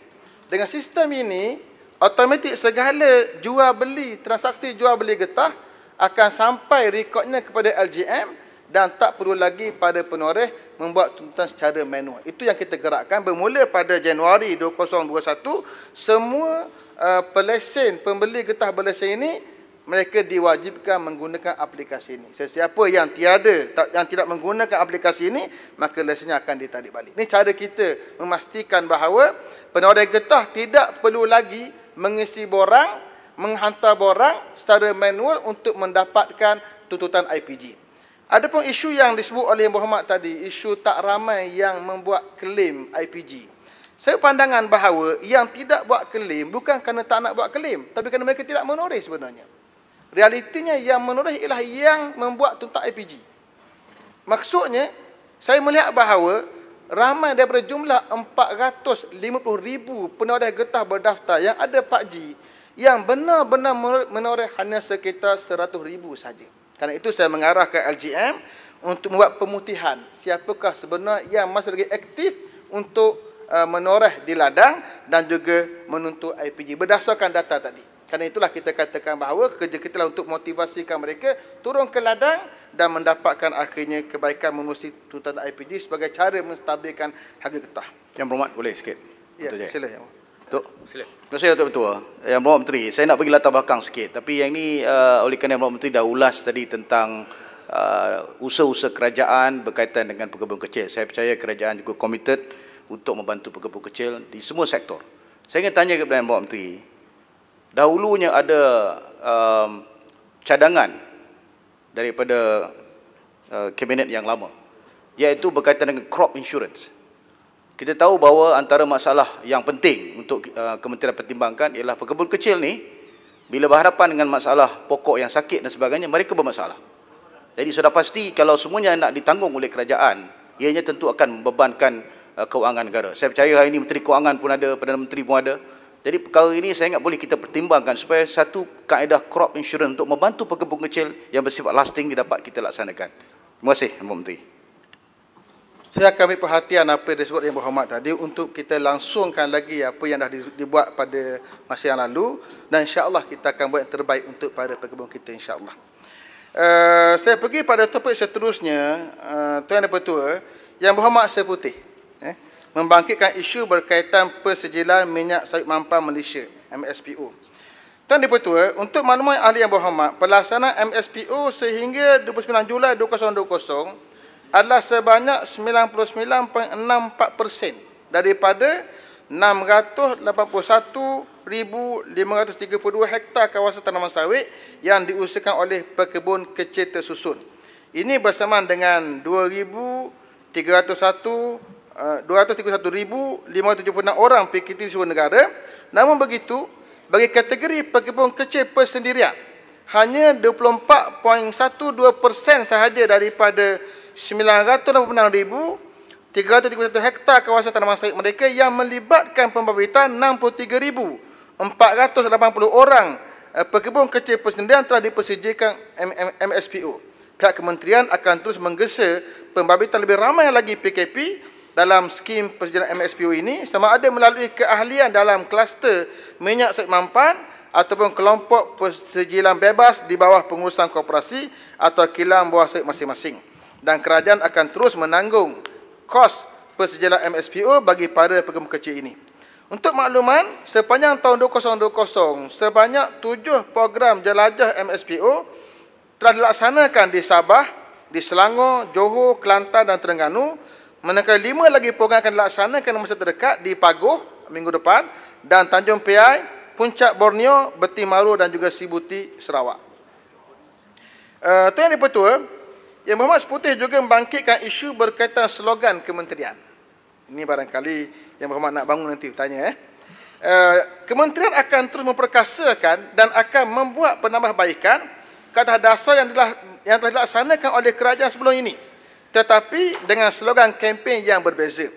Dengan sistem ini, otomatik segala jual beli, transaksi jual beli getah akan sampai rekodnya kepada LGM dan tak perlu lagi pada penoreh membuat tuntutan secara manual. Itu yang kita gerakkan bermula pada Januari 2021, semua uh, pelesen pembeli getah berlesen ini mereka diwajibkan menggunakan aplikasi ini. Sesiapa yang tiada yang tidak menggunakan aplikasi ini, maka lesennya akan ditarik balik. Ini cara kita memastikan bahawa penodai getah tidak perlu lagi mengisi borang, menghantar borang secara manual untuk mendapatkan tuntutan IPG. Ada pun isu yang disebut oleh Muhammad tadi, isu tak ramai yang membuat klaim IPG. Saya pandangan bahawa yang tidak buat klaim bukan kerana tak nak buat klaim, tapi kerana mereka tidak menoreh sebenarnya realitinya yang menulis ialah yang membuat tuntak IPG. Maksudnya, saya melihat bahawa ramai daripada jumlah 450 ribu penoreh getah berdaftar yang ada Pak Ji yang benar-benar menoreh hanya sekitar 100 ribu sahaja. Karena itu saya mengarah ke LGM untuk membuat pemutihan siapakah sebenarnya yang masih lagi aktif untuk uh, menoreh di ladang dan juga menuntut IPG berdasarkan data tadi. Karena itulah kita katakan bahawa kerja kita lah untuk motivasikan mereka turun ke ladang dan mendapatkan akhirnya kebaikan mengurusi tuntutan IPG sebagai cara menstabilkan harga getah. Yang berhormat boleh sikit? Ya, Tujuh. sila. Tok, sila. Terima kasih Datuk Ketua. Yang berhormat Menteri, saya nak pergi latar belakang sikit. Tapi yang ini uh, eh, oleh kerana Yang berhormat Menteri dah ulas tadi tentang eh, usaha-usaha kerajaan berkaitan dengan pekebun kecil. Saya percaya kerajaan juga committed untuk membantu pekebun kecil di semua sektor. Saya ingin tanya kepada Yang berhormat Menteri, dahulunya ada um, cadangan daripada uh, kabinet yang lama iaitu berkaitan dengan crop insurance. Kita tahu bahawa antara masalah yang penting untuk uh, kementerian pertimbangkan ialah pekebun kecil ni bila berhadapan dengan masalah pokok yang sakit dan sebagainya mereka bermasalah. Jadi sudah pasti kalau semuanya nak ditanggung oleh kerajaan ianya tentu akan membebankan uh, kewangan negara. Saya percaya hari ini menteri kewangan pun ada, perdana menteri pun ada. Jadi perkara ini saya ingat boleh kita pertimbangkan supaya satu kaedah crop insurance untuk membantu pekebun kecil yang bersifat lasting dapat kita laksanakan. Terima kasih, Tuan Menteri. Saya akan ambil perhatian apa yang disebut yang berhormat tadi untuk kita langsungkan lagi apa yang dah dibuat pada masa yang lalu dan insyaAllah kita akan buat yang terbaik untuk para pekebun kita insyaAllah. Uh, saya pergi pada topik seterusnya, uh, Tuan dan Pertua, yang berhormat saya putih membangkitkan isu berkaitan persejilan minyak sawit mampang Malaysia, MSPO. Tuan Dipuan Tua, untuk maklumat ahli yang berhormat, pelaksanaan MSPO sehingga 29 Julai 2020 adalah sebanyak 99.64% daripada 681,532 hektar kawasan tanaman sawit yang diusahakan oleh pekebun kecil tersusun. Ini bersamaan dengan 2,301 231,576 eh, orang PKT di seluruh negara. Namun begitu, bagi kategori pekebun kecil persendirian, hanya 24.12% sahaja daripada 986,331 hektar kawasan tanaman sawit mereka yang melibatkan pembabitan 63,480 orang eh, pekebun kecil persendirian telah dipersediakan MSPO. Pihak kementerian akan terus menggesa pembabitan lebih ramai lagi PKP dalam skim persediaan MSPO ini sama ada melalui keahlian dalam kluster minyak sawit mampan ataupun kelompok persejilan bebas di bawah pengurusan koperasi atau kilang buah sawit masing-masing. Dan kerajaan akan terus menanggung kos persejilan MSPO bagi para pegawai kecil ini. Untuk makluman, sepanjang tahun 2020, sebanyak tujuh program jelajah MSPO telah dilaksanakan di Sabah, di Selangor, Johor, Kelantan dan Terengganu Manakala lima lagi program akan dilaksanakan masa terdekat di Pagoh minggu depan dan Tanjung Piai, Puncak Borneo, Beti Maru dan juga Sibuti Sarawak. Uh, tu yang dipertua, yang Muhammad Seputih juga membangkitkan isu berkaitan slogan kementerian. Ini barangkali yang Muhammad nak bangun nanti tanya. Eh. Uh, kementerian akan terus memperkasakan dan akan membuat penambahbaikan kata dasar yang telah, yang telah dilaksanakan oleh kerajaan sebelum ini tetapi dengan slogan kempen yang berbeza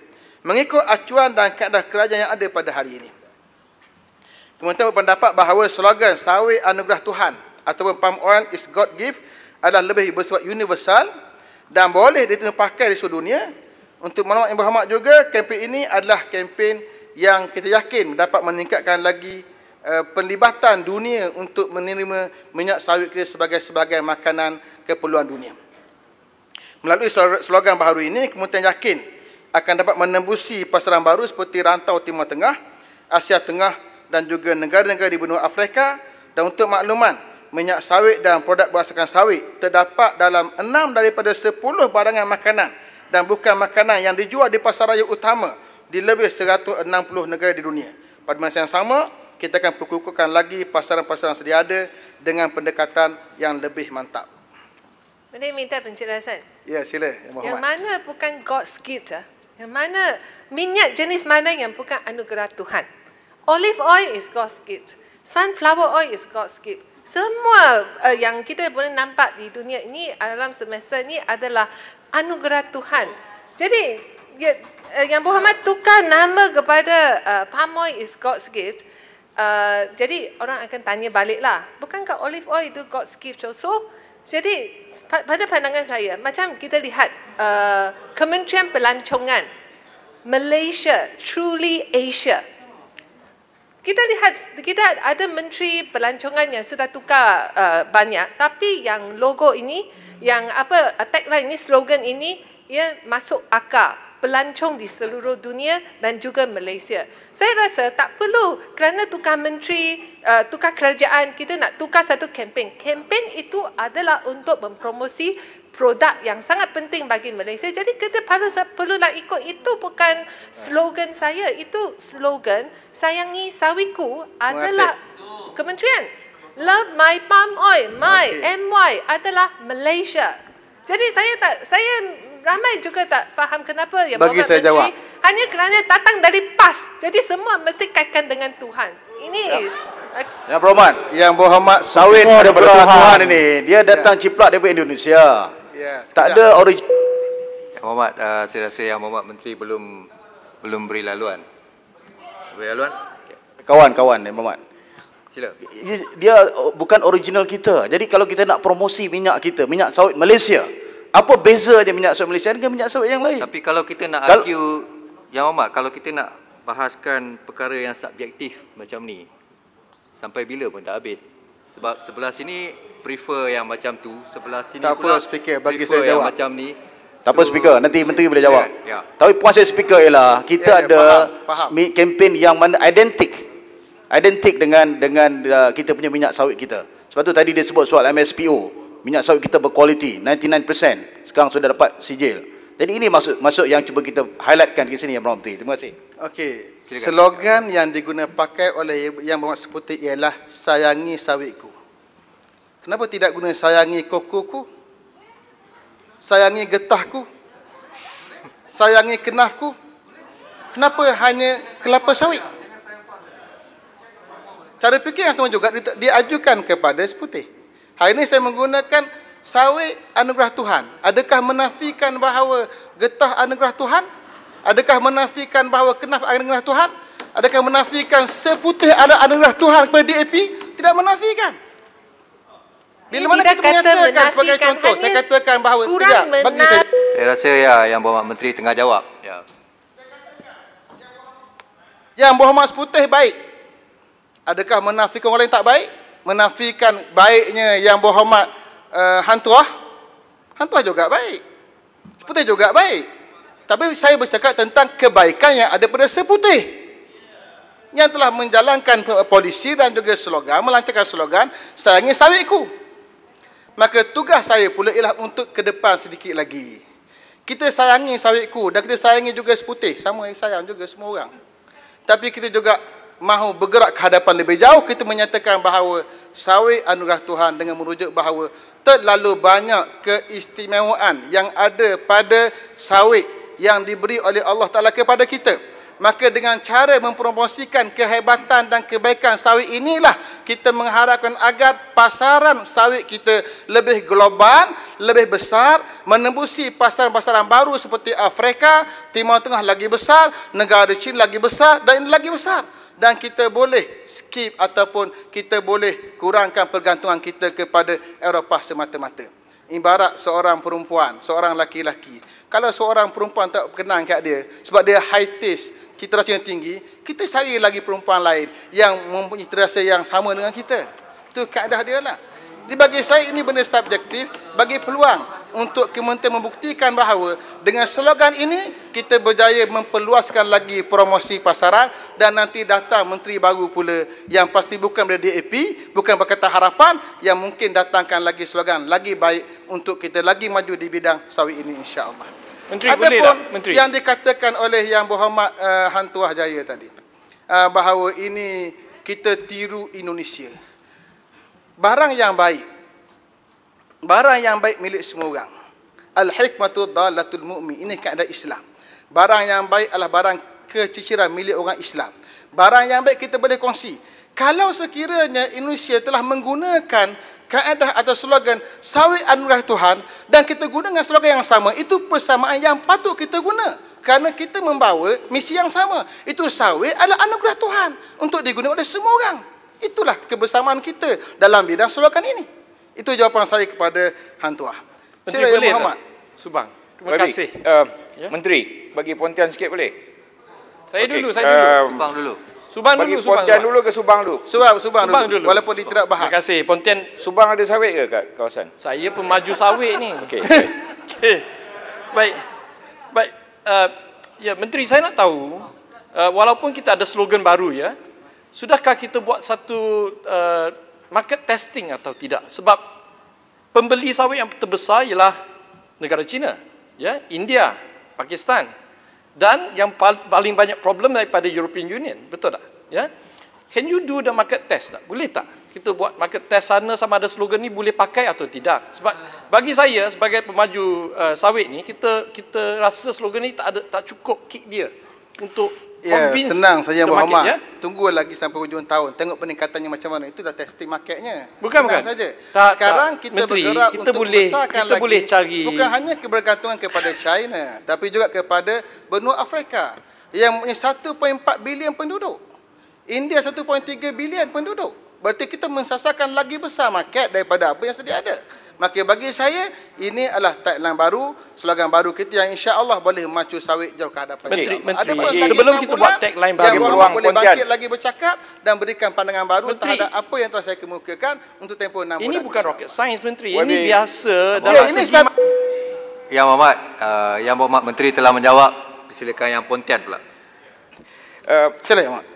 mengikut acuan dan kaedah kerajaan yang ada pada hari ini. Kementerian berpendapat bahawa slogan sawi anugerah Tuhan ataupun palm oil is God gift adalah lebih bersifat universal dan boleh diterima pakai di seluruh dunia. Untuk maklumat yang berhormat juga, kempen ini adalah kempen yang kita yakin dapat meningkatkan lagi uh, eh, penlibatan dunia untuk menerima minyak sawit kita sebagai sebagai makanan keperluan dunia melalui slogan baru ini kemudian yakin akan dapat menembusi pasaran baru seperti rantau Timur Tengah, Asia Tengah dan juga negara-negara di benua Afrika dan untuk makluman minyak sawit dan produk berasakan sawit terdapat dalam 6 daripada 10 barangan makanan dan bukan makanan yang dijual di pasar raya utama di lebih 160 negara di dunia. Pada masa yang sama, kita akan perkukuhkan lagi pasaran-pasaran sedia ada dengan pendekatan yang lebih mantap. Boleh minta penjelasan. Encik Ya, sila. Yang, Muhammad. yang mana bukan God's gift? Ah? Yang mana minyak jenis mana yang bukan anugerah Tuhan? Olive oil is God's gift. Sunflower oil is God's gift. Semua uh, yang kita boleh nampak di dunia ini, alam semesta ini adalah anugerah Tuhan. Jadi, ya, uh, yang Muhammad tukar nama kepada uh, palm oil is God's gift, uh, jadi orang akan tanya baliklah, bukankah olive oil itu God's gift also? Jadi pada pandangan saya, macam kita lihat uh, Kementerian Pelancongan Malaysia truly Asia. Kita lihat kita ada Menteri Pelancongan yang sudah tukar uh, banyak, tapi yang logo ini, yang apa tagline ini, slogan ini, ia masuk akal pelancong di seluruh dunia dan juga Malaysia. Saya rasa tak perlu kerana tukar menteri, eh, tukar kerajaan, kita nak tukar satu kempen. Kempen itu adalah untuk mempromosi produk yang sangat penting bagi Malaysia. Jadi kita perlu perlu perlulah ikut itu bukan slogan saya. Itu slogan sayangi sawiku adalah kementerian. Love my palm oil, my okay. MY adalah Malaysia. Jadi saya tak saya ramai juga tak faham kenapa yang bagi saya jawab hanya kerana datang dari PAS jadi semua mesti kaitkan dengan Tuhan ini ya. ya yang Rahman yang Muhammad sawit ada daripada Tuhan. Tuhan ini dia ya. datang ya. ciplak daripada Indonesia ya, tak ada orig- yang Muhammad uh, saya rasa yang Muhammad menteri belum belum beri laluan beri laluan okay. kawan kawan yang eh, Muhammad Sila. Dia oh, bukan original kita. Jadi kalau kita nak promosi minyak kita, minyak sawit Malaysia, apa beza dia minyak sawit Malaysia dengan minyak sawit yang lain? Tapi kalau kita nak Kal- argue yang Omar, kalau kita nak bahaskan perkara yang subjektif macam ni sampai bila pun tak habis. Sebab sebelah sini prefer yang macam tu, sebelah sini tak pula speaker bagi saya jawab. Yang macam ni. Tak so, apa speaker, nanti menteri boleh jawab. Yeah, yeah. Tapi puan saya speaker ialah kita yeah, ya, ada yeah, kempen yang mana identik identik dengan dengan uh, kita punya minyak sawit kita. Sebab tu tadi dia sebut soal MSPO minyak sawit kita berkualiti 99% sekarang sudah dapat sijil jadi ini maksud maksud yang cuba kita highlightkan di sini yang Brown Terima kasih. Okey. Slogan yang diguna pakai oleh yang bermaksud putih ialah sayangi sawitku. Kenapa tidak guna sayangi kokoku? Sayangi getahku? Sayangi kenafku? Kenapa hanya kelapa sawit? Cara fikir yang sama juga diajukan kepada seputih. Hari ini saya menggunakan sawi anugerah Tuhan. Adakah menafikan bahawa getah anugerah Tuhan? Adakah menafikan bahawa kenaf anugerah Tuhan? Adakah menafikan seputih ada anugerah Tuhan kepada DAP? Tidak menafikan. Bila mana kita menyatakan sebagai contoh, saya katakan bahawa sekejap, bagi saya. Saya rasa ya, yang Bapak Menteri tengah jawab. Ya. Yang berhormat seputih baik. Adakah menafikan orang yang tak baik? menafikan baiknya yang berhormat uh, hantuah hantuah juga baik seputih juga baik tapi saya bercakap tentang kebaikan yang ada pada seputih yang telah menjalankan polisi dan juga slogan melancarkan slogan sayangi sawitku maka tugas saya pula ialah untuk ke depan sedikit lagi kita sayangi sawitku dan kita sayangi juga seputih sama yang sayang juga semua orang tapi kita juga mahu bergerak ke hadapan lebih jauh kita menyatakan bahawa sawi anugerah Tuhan dengan merujuk bahawa terlalu banyak keistimewaan yang ada pada sawi yang diberi oleh Allah Taala kepada kita maka dengan cara mempromosikan kehebatan dan kebaikan sawi inilah kita mengharapkan agar pasaran sawi kita lebih global, lebih besar, menembusi pasaran-pasaran baru seperti Afrika, Timur Tengah lagi besar, negara China lagi besar dan lagi besar dan kita boleh skip ataupun kita boleh kurangkan pergantungan kita kepada Eropah semata-mata. Ibarat seorang perempuan, seorang laki-laki. Kalau seorang perempuan tak berkenan kat dia sebab dia high taste, kita rasa yang tinggi, kita cari lagi perempuan lain yang mempunyai terasa yang sama dengan kita. Itu keadaan dia lah. Bagi saya ini benda subjektif bagi peluang untuk kementerian membuktikan bahawa dengan slogan ini kita berjaya memperluaskan lagi promosi pasaran dan nanti datang menteri baru pula yang pasti bukan dari DAP, bukan berkata harapan yang mungkin datangkan lagi slogan lagi baik untuk kita lagi maju di bidang sawit ini insya-Allah. Menteri Adapun boleh tak menteri? Yang dikatakan oleh Yang Berhormat uh, Hantuah Jaya tadi. Uh, bahawa ini kita tiru Indonesia barang yang baik barang yang baik milik semua orang al hikmatu dalatul mu'min ini kaedah Islam barang yang baik adalah barang keciciran milik orang Islam barang yang baik kita boleh kongsi kalau sekiranya Indonesia telah menggunakan kaedah atau slogan sawi anugerah Tuhan dan kita guna dengan slogan yang sama itu persamaan yang patut kita guna kerana kita membawa misi yang sama itu sawi adalah anugerah Tuhan untuk digunakan oleh semua orang Itulah kebersamaan kita dalam bidang selokan ini. Itu jawapan saya kepada Hantuah. Menteri Sila ya boleh Muhammad. tak? Subang. Terima Babi, kasih. Uh, eh, yeah? Menteri, bagi pontian sikit boleh? Saya okay. dulu, saya um, Subang dulu. Subang dulu. pontian Subang, dulu ke Subang dulu? Subang, Subang, Subang dulu. dulu. Walaupun Subang. tidak bahas. Terima kasih. Pontian. Subang ada sawit ke kat kawasan? Saya pemaju sawit ni. Okey. Okay. Baik. Baik. Uh, ya, Menteri, saya nak tahu, uh, walaupun kita ada slogan baru ya, sudahkah kita buat satu uh, market testing atau tidak sebab pembeli sawit yang terbesar ialah negara China ya India Pakistan dan yang paling banyak problem daripada European Union betul tak ya can you do the market test tak boleh tak kita buat market test sana sama ada slogan ni boleh pakai atau tidak sebab bagi saya sebagai pemaju uh, sawit ni kita kita rasa slogan ni tak ada tak cukup kick dia untuk yeah, ya, senang saja buat homework. Ya? Tunggu lagi sampai hujung tahun. Tengok peningkatannya macam mana. Itu dah testing marketnya. Bukan, senang bukan. Saja. Tak, Sekarang tak. kita Menteri, bergerak kita untuk boleh, besarkan kita lagi. Boleh cari. Bukan hanya kebergantungan kepada China. tapi juga kepada benua Afrika. Yang punya 1.4 bilion penduduk. India 1.3 bilion penduduk. Berarti kita mensasarkan lagi besar market daripada apa yang sedia ada. Maka bagi saya ini adalah tagline baru, slogan baru kita yang insya-Allah boleh macu sawit jauh ke hadapan. Menteri, menteri. Ada menteri. sebelum kita buat tagline baru yang ruang boleh bangkit kontian. lagi bercakap dan berikan pandangan baru menteri. terhadap apa yang telah saya kemukakan untuk tempoh 6 bulan. Ini bukan rocket science menteri. Ini Wabi. biasa dalam ya, ini sejima- Yang Muhammad, uh, yang Muhammad menteri telah menjawab, silakan yang Pontian pula. Uh, silakan Muhammad.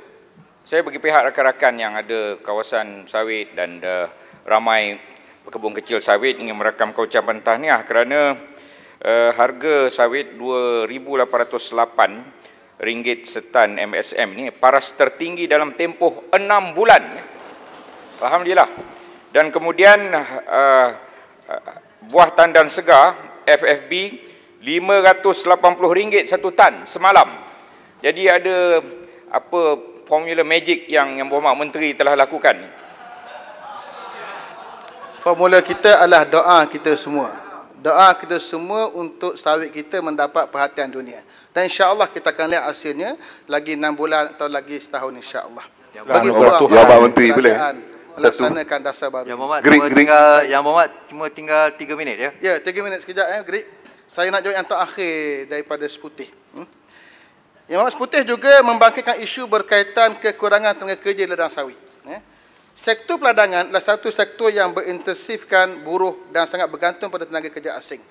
Saya bagi pihak rakan-rakan yang ada kawasan sawit dan uh, ramai Kebun Kecil Sawit ingin merakam ucapan tahniah kerana uh, harga sawit RM2,808 setan MSM ni paras tertinggi dalam tempoh 6 bulan. Alhamdulillah. Dan kemudian uh, uh, buah tandan segar FFB RM580 satu tan semalam. Jadi ada apa formula magic yang yang Bapak Menteri telah lakukan formula kita adalah doa kita semua. Doa kita semua untuk sawit kita mendapat perhatian dunia. Dan insya-Allah kita akan lihat hasilnya lagi 6 bulan atau lagi setahun insya-Allah. Ya, Bagi Allah Ya Bapak Menteri boleh. Melaksanakan dasar baru. Yang Muhammad, Greek, cuma tinggal, yang Muhammad cuma tinggal 3 minit ya. Ya, 3 minit sekejap eh ya, Greek. Saya nak jawab yang terakhir daripada seputih. Hmm? Yang Muhammad seputih juga membangkitkan isu berkaitan kekurangan tenaga kerja di ladang sawit. Sektor peladangan adalah satu sektor yang berintensifkan buruh dan sangat bergantung pada tenaga kerja asing.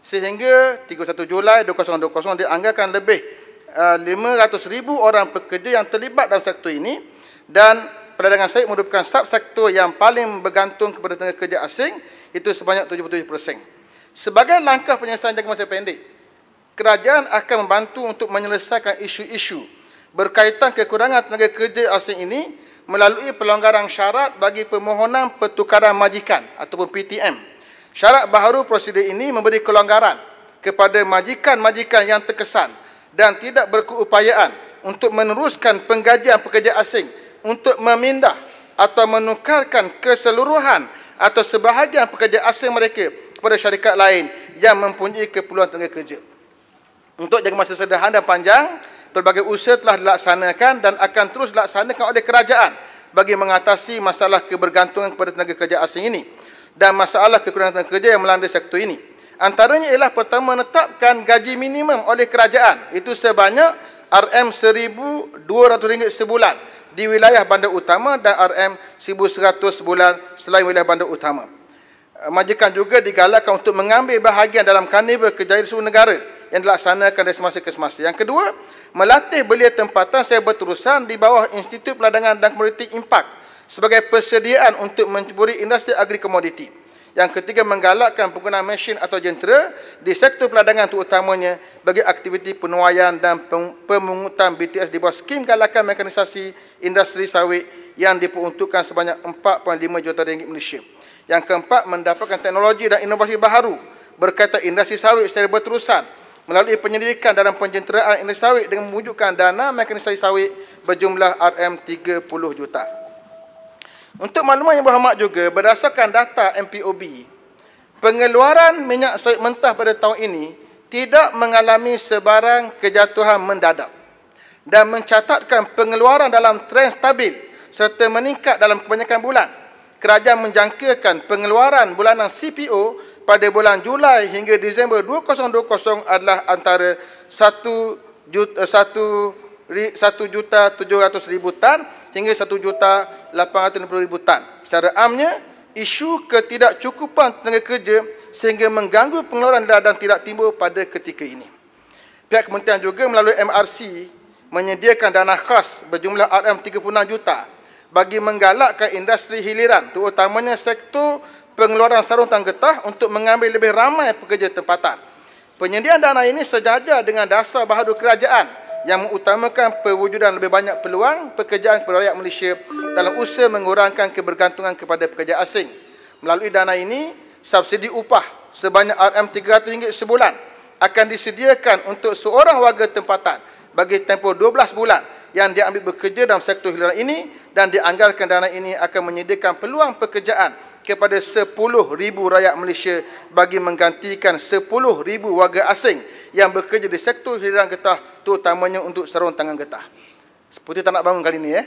Sehingga 31 Julai 2020 dianggarkan lebih 500,000 eh, orang pekerja yang terlibat dalam sektor ini dan peladangan sawit merupakan subsektor yang paling bergantung kepada tenaga kerja asing itu sebanyak 77%. Sebagai langkah penyelesaian jangka masa pendek, kerajaan akan membantu untuk menyelesaikan isu-isu berkaitan kekurangan tenaga kerja asing ini melalui pelonggaran syarat bagi permohonan pertukaran majikan ataupun PTM. Syarat baharu prosedur ini memberi kelonggaran kepada majikan-majikan yang terkesan dan tidak berkeupayaan untuk meneruskan penggajian pekerja asing untuk memindah atau menukarkan keseluruhan atau sebahagian pekerja asing mereka kepada syarikat lain yang mempunyai keperluan tenaga kerja. Untuk jangka masa sederhana dan panjang, pelbagai usaha telah dilaksanakan dan akan terus dilaksanakan oleh kerajaan bagi mengatasi masalah kebergantungan kepada tenaga kerja asing ini dan masalah kekurangan tenaga kerja yang melanda sektor ini. Antaranya ialah pertama menetapkan gaji minimum oleh kerajaan itu sebanyak RM1200 sebulan di wilayah bandar utama dan RM1100 sebulan selain wilayah bandar utama. Eh, majikan juga digalakkan untuk mengambil bahagian dalam karnival kerjaya seluruh negara yang dilaksanakan dari semasa ke semasa. Yang kedua, melatih belia tempatan saya berterusan di bawah Institut Peladangan dan Komoditi IMPAK sebagai persediaan untuk mencuburi industri agri komoditi. Yang ketiga, menggalakkan penggunaan mesin atau jentera di sektor peladangan terutamanya bagi aktiviti penuaian dan pemungutan BTS di bawah skim galakan mekanisasi industri sawit yang diperuntukkan sebanyak 4.5 juta ringgit Malaysia. Yang keempat, mendapatkan teknologi dan inovasi baharu berkaitan industri sawit secara berterusan melalui penyelidikan dalam penjenteraan industri sawit dengan mewujudkan dana mekanisasi sawit berjumlah RM30 juta. Untuk makluman yang berhormat juga, berdasarkan data MPOB, pengeluaran minyak sawit mentah pada tahun ini tidak mengalami sebarang kejatuhan mendadak dan mencatatkan pengeluaran dalam trend stabil serta meningkat dalam kebanyakan bulan. Kerajaan menjangkakan pengeluaran bulanan CPO pada bulan Julai hingga Disember 2020 adalah antara 1 eh, juta 1 juta 700 ribu tan hingga 1 juta 860 ribu tan. Secara amnya, isu ketidakcukupan tenaga kerja sehingga mengganggu pengeluaran ladang tidak timbul pada ketika ini. Pihak kementerian juga melalui MRC menyediakan dana khas berjumlah RM36 juta bagi menggalakkan industri hiliran terutamanya sektor pengeluaran sarung tangan getah untuk mengambil lebih ramai pekerja tempatan. Penyediaan dana ini sejajar dengan dasar baharu kerajaan yang mengutamakan perwujudan lebih banyak peluang pekerjaan kepada rakyat Malaysia dalam usaha mengurangkan kebergantungan kepada pekerja asing. Melalui dana ini, subsidi upah sebanyak RM300 sebulan akan disediakan untuk seorang warga tempatan bagi tempoh 12 bulan yang diambil bekerja dalam sektor hiliran ini dan dianggarkan dana ini akan menyediakan peluang pekerjaan kepada 10 ribu rakyat Malaysia bagi menggantikan 10 ribu warga asing yang bekerja di sektor hiliran getah terutamanya untuk sarung tangan getah. Seperti tak nak bangun kali ini ya? Eh?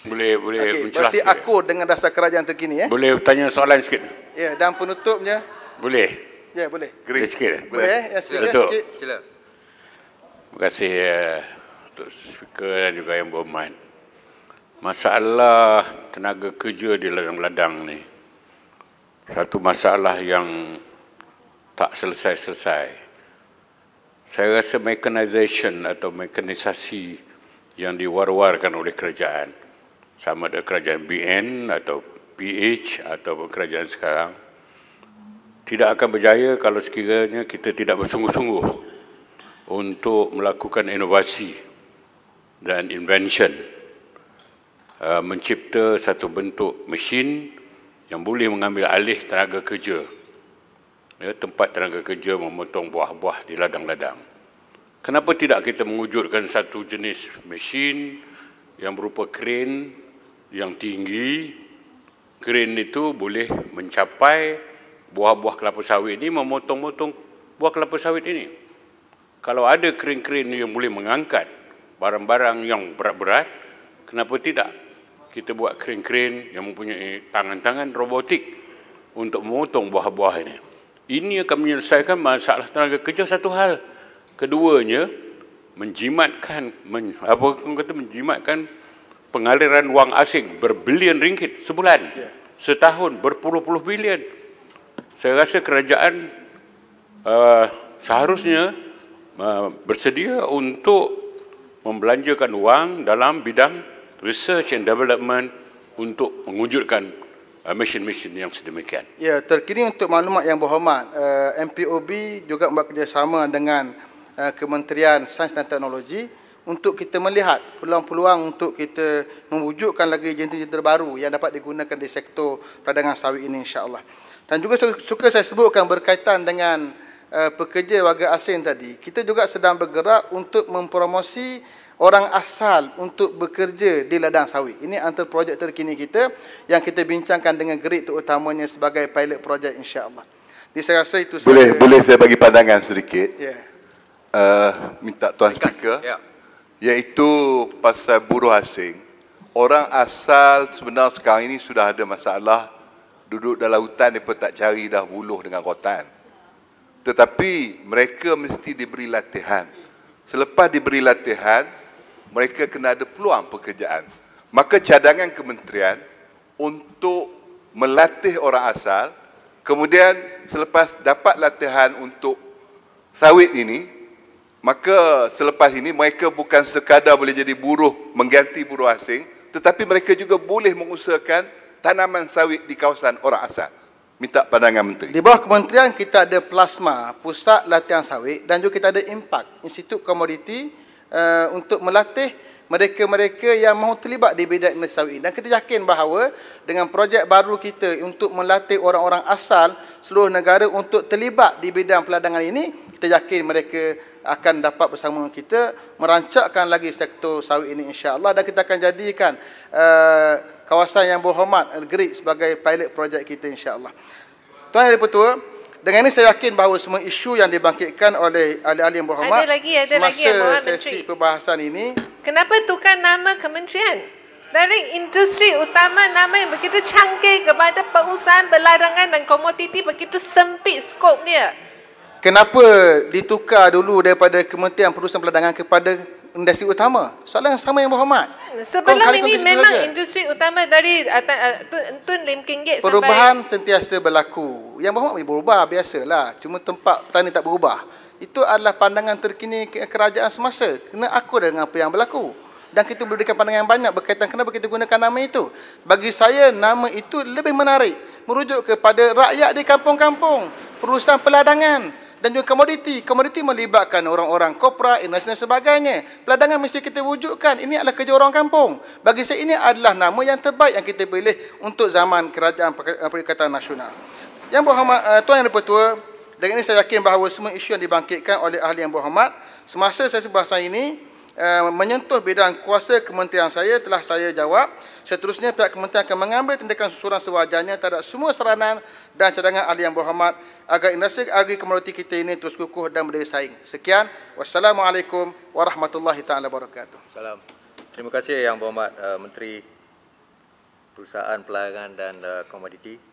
Boleh, boleh. Okay, berarti sikit. akur dengan dasar kerajaan terkini ya? Eh? Boleh tanya soalan sikit? Ya, yeah, dan penutupnya? Boleh. Ya, yeah, boleh. Boleh sikit. Eh? Boleh, ya, speaker Betul. sikit. Sila. Terima kasih ya. Untuk speaker dan juga yang berhormat. Masalah tenaga kerja di ladang-ladang ni satu masalah yang tak selesai-selesai. Saya rasa mechanization atau mekanisasi yang diwar-warkan oleh kerajaan sama ada kerajaan BN atau PH atau kerajaan sekarang tidak akan berjaya kalau sekiranya kita tidak bersungguh-sungguh untuk melakukan inovasi dan invention uh, mencipta satu bentuk mesin yang boleh mengambil alih tenaga kerja ya, tempat tenaga kerja memotong buah-buah di ladang-ladang. Kenapa tidak kita mewujudkan satu jenis mesin yang berupa kren yang tinggi? Kren itu boleh mencapai buah-buah kelapa sawit ini memotong-motong buah kelapa sawit ini. Kalau ada kren-kren yang boleh mengangkat barang-barang yang berat-berat, kenapa tidak kita buat kren-kren yang mempunyai tangan-tangan robotik untuk memotong buah-buah ini. Ini akan menyelesaikan masalah tenaga kerja satu hal. Keduanya, menjimatkan men, apa kata menjimatkan pengaliran wang asing berbilion ringgit sebulan. Ya. Setahun berpuluh-puluh bilion. Saya rasa kerajaan uh, seharusnya uh, bersedia untuk membelanjakan wang dalam bidang research and development untuk mewujudkan uh, mesin-mesin yang sedemikian. Ya, terkini untuk maklumat yang berhormat, uh, MPOB juga membuat dengan uh, Kementerian Sains dan Teknologi untuk kita melihat peluang-peluang untuk kita mewujudkan lagi jenis-jenis terbaru yang dapat digunakan di sektor peradangan sawit ini insya-Allah. Dan juga suka saya sebutkan berkaitan dengan uh, pekerja warga asing tadi. Kita juga sedang bergerak untuk mempromosi orang asal untuk bekerja di ladang sawit. Ini antara projek terkini kita yang kita bincangkan dengan Gerik terutamanya sebagai pilot projek insya-Allah. Di saya rasa itu boleh saya boleh saya bagi pandangan sedikit. Ya. Yeah. Uh, minta tuan speaker. Ya. Iaitu pasal buruh asing. Orang asal sebenarnya sekarang ini sudah ada masalah duduk dalam hutan depa tak cari dah buluh dengan rotan. Tetapi mereka mesti diberi latihan. Selepas diberi latihan, mereka kena ada peluang pekerjaan. Maka cadangan kementerian untuk melatih orang asal, kemudian selepas dapat latihan untuk sawit ini, maka selepas ini mereka bukan sekadar boleh jadi buruh mengganti buruh asing, tetapi mereka juga boleh mengusahakan tanaman sawit di kawasan orang asal. Minta pandangan Menteri. Di bawah kementerian kita ada plasma, pusat latihan sawit dan juga kita ada impact, institut komoditi, Eh, untuk melatih mereka-mereka yang mahu terlibat di bidang Ibn Sawi. Dan kita yakin bahawa dengan projek baru kita untuk melatih orang-orang asal seluruh negara untuk terlibat di bidang peladangan ini, kita yakin mereka akan dapat bersama kita merancakkan lagi sektor sawit ini insya-Allah dan kita akan jadikan uh, kawasan yang berhormat negeri sebagai pilot projek kita insya-Allah. Tuan dan puan dengan ini saya yakin bahawa semua isu yang dibangkitkan oleh ahli-ahli yang berhormat ada lagi, ada semasa lagi yang sesi menteri. perbahasan ini. Kenapa tukar nama kementerian? Dari industri utama nama yang begitu canggih kepada pengusahaan belarangan dan komoditi begitu sempit skopnya. Kenapa ditukar dulu daripada Kementerian Perusahaan Peladangan kepada industri utama. Soalan yang sama yang berhormat. Hmm, sebelum ini memang sahaja. industri utama dari ah, Tun, Tun Lim King Gate Perubahan sampai... sentiasa berlaku. Yang berhormat berubah, biasalah. Cuma tempat petani tak berubah. Itu adalah pandangan terkini kerajaan semasa. Kena aku dengan apa yang berlaku. Dan kita berikan pandangan yang banyak berkaitan kenapa kita gunakan nama itu. Bagi saya, nama itu lebih menarik. Merujuk kepada rakyat di kampung-kampung. Perusahaan peladangan dan juga komoditi. Komoditi melibatkan orang-orang kopra, industri dan sebagainya. Peladangan mesti kita wujudkan. Ini adalah kerja orang kampung. Bagi saya ini adalah nama yang terbaik yang kita pilih untuk zaman kerajaan eh, Perikatan Nasional. Yang berhormat, uh, Tuan Yang Dipertua, dengan ini saya yakin bahawa semua isu yang dibangkitkan oleh Ahli Yang Berhormat, semasa saya sebahasa ini, Eh, menyentuh bidang kuasa kementerian saya telah saya jawab. Seterusnya pihak kementerian akan mengambil tindakan susuran sewajarnya terhadap semua saranan dan cadangan ahli yang berhormat agar industri agri komoditi kita ini terus kukuh dan berdaya saing. Sekian. Wassalamualaikum warahmatullahi taala wabarakatuh. Salam. Terima kasih yang berhormat uh, Menteri Perusahaan Pelayanan dan uh, Komoditi.